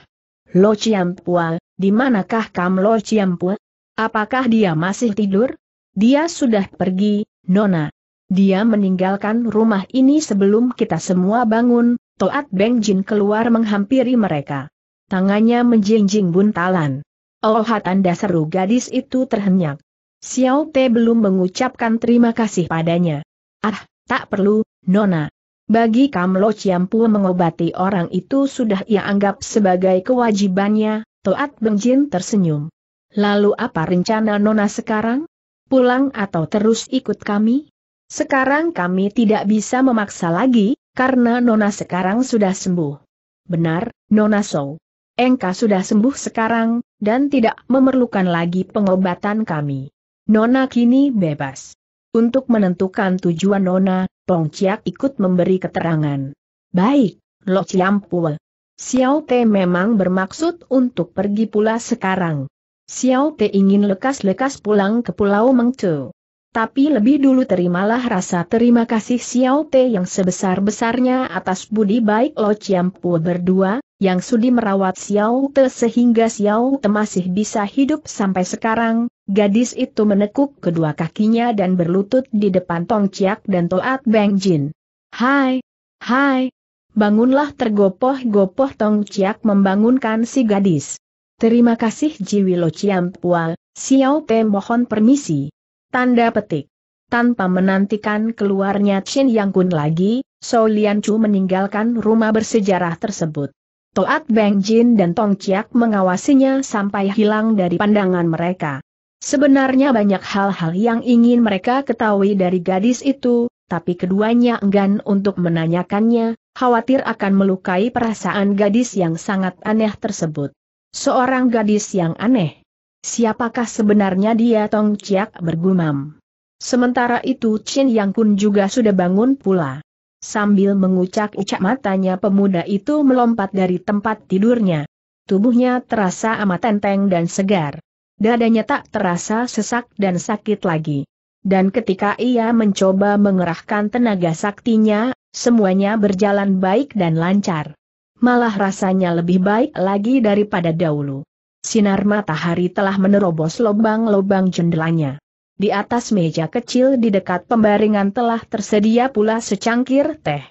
Speaker 1: Lo Ciampual, di manakah kam Lo Ciampual? Apakah dia masih tidur? Dia sudah pergi, Nona. Dia meninggalkan rumah ini sebelum kita semua bangun, Toat Beng Jin keluar menghampiri mereka. Tangannya menjinjing buntalan. Oh tanda seru gadis itu terhenyak. Xiao Te belum mengucapkan terima kasih padanya. Ah, tak perlu, Nona. Bagi Kam Lo Ciampu mengobati orang itu sudah ia anggap sebagai kewajibannya, Toat Jin tersenyum. Lalu apa rencana Nona sekarang? Pulang atau terus ikut kami? Sekarang kami tidak bisa memaksa lagi, karena Nona sekarang sudah sembuh. Benar, Nona Song engkau sudah sembuh sekarang, dan tidak memerlukan lagi pengobatan kami. Nona kini bebas. Untuk menentukan tujuan Nona, Pong Chiak ikut memberi keterangan. Baik, Lo Ciampul. Xiao Te memang bermaksud untuk pergi pula sekarang. Xiao Te ingin lekas-lekas pulang ke Pulau Mengcu tapi lebih dulu terimalah rasa terima kasih Xiao Te yang sebesar-besarnya atas budi baik Lo Chiampu berdua, yang sudi merawat Xiao Te sehingga Xiao Te masih bisa hidup sampai sekarang, gadis itu menekuk kedua kakinya dan berlutut di depan Tong Chiak dan Toat Beng Jin. Hai! Hai! Bangunlah tergopoh-gopoh Tong Chiak membangunkan si gadis. Terima kasih Jiwi Lo Chiampual, Xiao Te mohon permisi. Tanda petik. Tanpa menantikan keluarnya Chin Yang Kun lagi, So Lian Chu meninggalkan rumah bersejarah tersebut. Toat Beng Jin dan Tong Chiak mengawasinya sampai hilang dari pandangan mereka. Sebenarnya banyak hal-hal yang ingin mereka ketahui dari gadis itu, tapi keduanya enggan untuk menanyakannya, khawatir akan melukai perasaan gadis yang sangat aneh tersebut. Seorang gadis yang aneh. Siapakah sebenarnya dia Tong Chiak bergumam. Sementara itu Chin Yang Kun juga sudah bangun pula. Sambil mengucak-ucak matanya pemuda itu melompat dari tempat tidurnya. Tubuhnya terasa amat enteng dan segar. Dadanya tak terasa sesak dan sakit lagi. Dan ketika ia mencoba mengerahkan tenaga saktinya, semuanya berjalan baik dan lancar. Malah rasanya lebih baik lagi daripada dahulu. Sinar matahari telah menerobos lubang-lubang jendelanya. Di atas meja kecil di dekat pembaringan telah tersedia pula secangkir teh.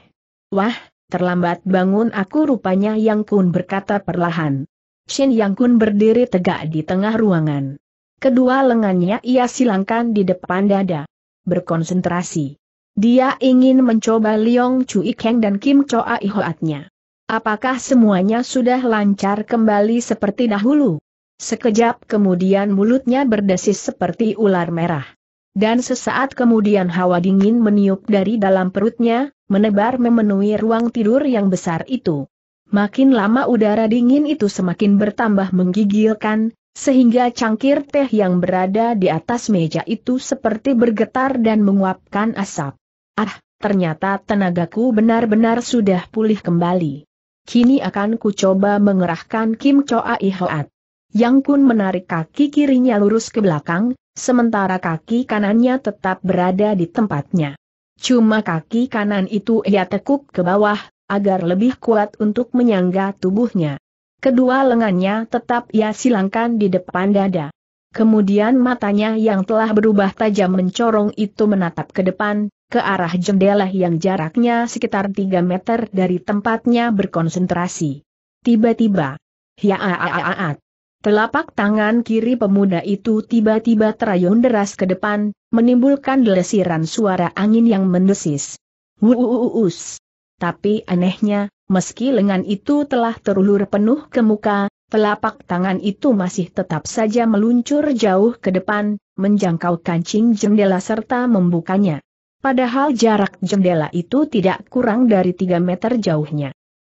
Speaker 1: Wah, terlambat bangun aku rupanya Yang Kun berkata perlahan. Shin Yang Kun berdiri tegak di tengah ruangan. Kedua lengannya ia silangkan di depan dada. Berkonsentrasi. Dia ingin mencoba Liong Chu Ikeng dan Kim Choa Ihoatnya. Apakah semuanya sudah lancar kembali seperti dahulu? Sekejap kemudian mulutnya berdesis seperti ular merah. Dan sesaat kemudian hawa dingin meniup dari dalam perutnya, menebar memenuhi ruang tidur yang besar itu. Makin lama udara dingin itu semakin bertambah menggigilkan, sehingga cangkir teh yang berada di atas meja itu seperti bergetar dan menguapkan asap. Ah, ternyata tenagaku benar-benar sudah pulih kembali. Kini akan kucoba mengerahkan Kim Choa Ihoat. Yang pun menarik kaki kirinya lurus ke belakang, sementara kaki kanannya tetap berada di tempatnya. Cuma kaki kanan itu ia tekuk ke bawah, agar lebih kuat untuk menyangga tubuhnya. Kedua lengannya tetap ia silangkan di depan dada. Kemudian matanya yang telah berubah tajam mencorong itu menatap ke depan, ke arah jendela yang jaraknya sekitar 3 meter dari tempatnya berkonsentrasi. Tiba-tiba, hiaaaaat, Telapak tangan kiri pemuda itu tiba-tiba terayun deras ke depan, menimbulkan lesiran suara angin yang mendesis. Wuuuus. Tapi anehnya, meski lengan itu telah terulur penuh ke muka, telapak tangan itu masih tetap saja meluncur jauh ke depan, menjangkau kancing jendela serta membukanya. Padahal jarak jendela itu tidak kurang dari 3 meter jauhnya.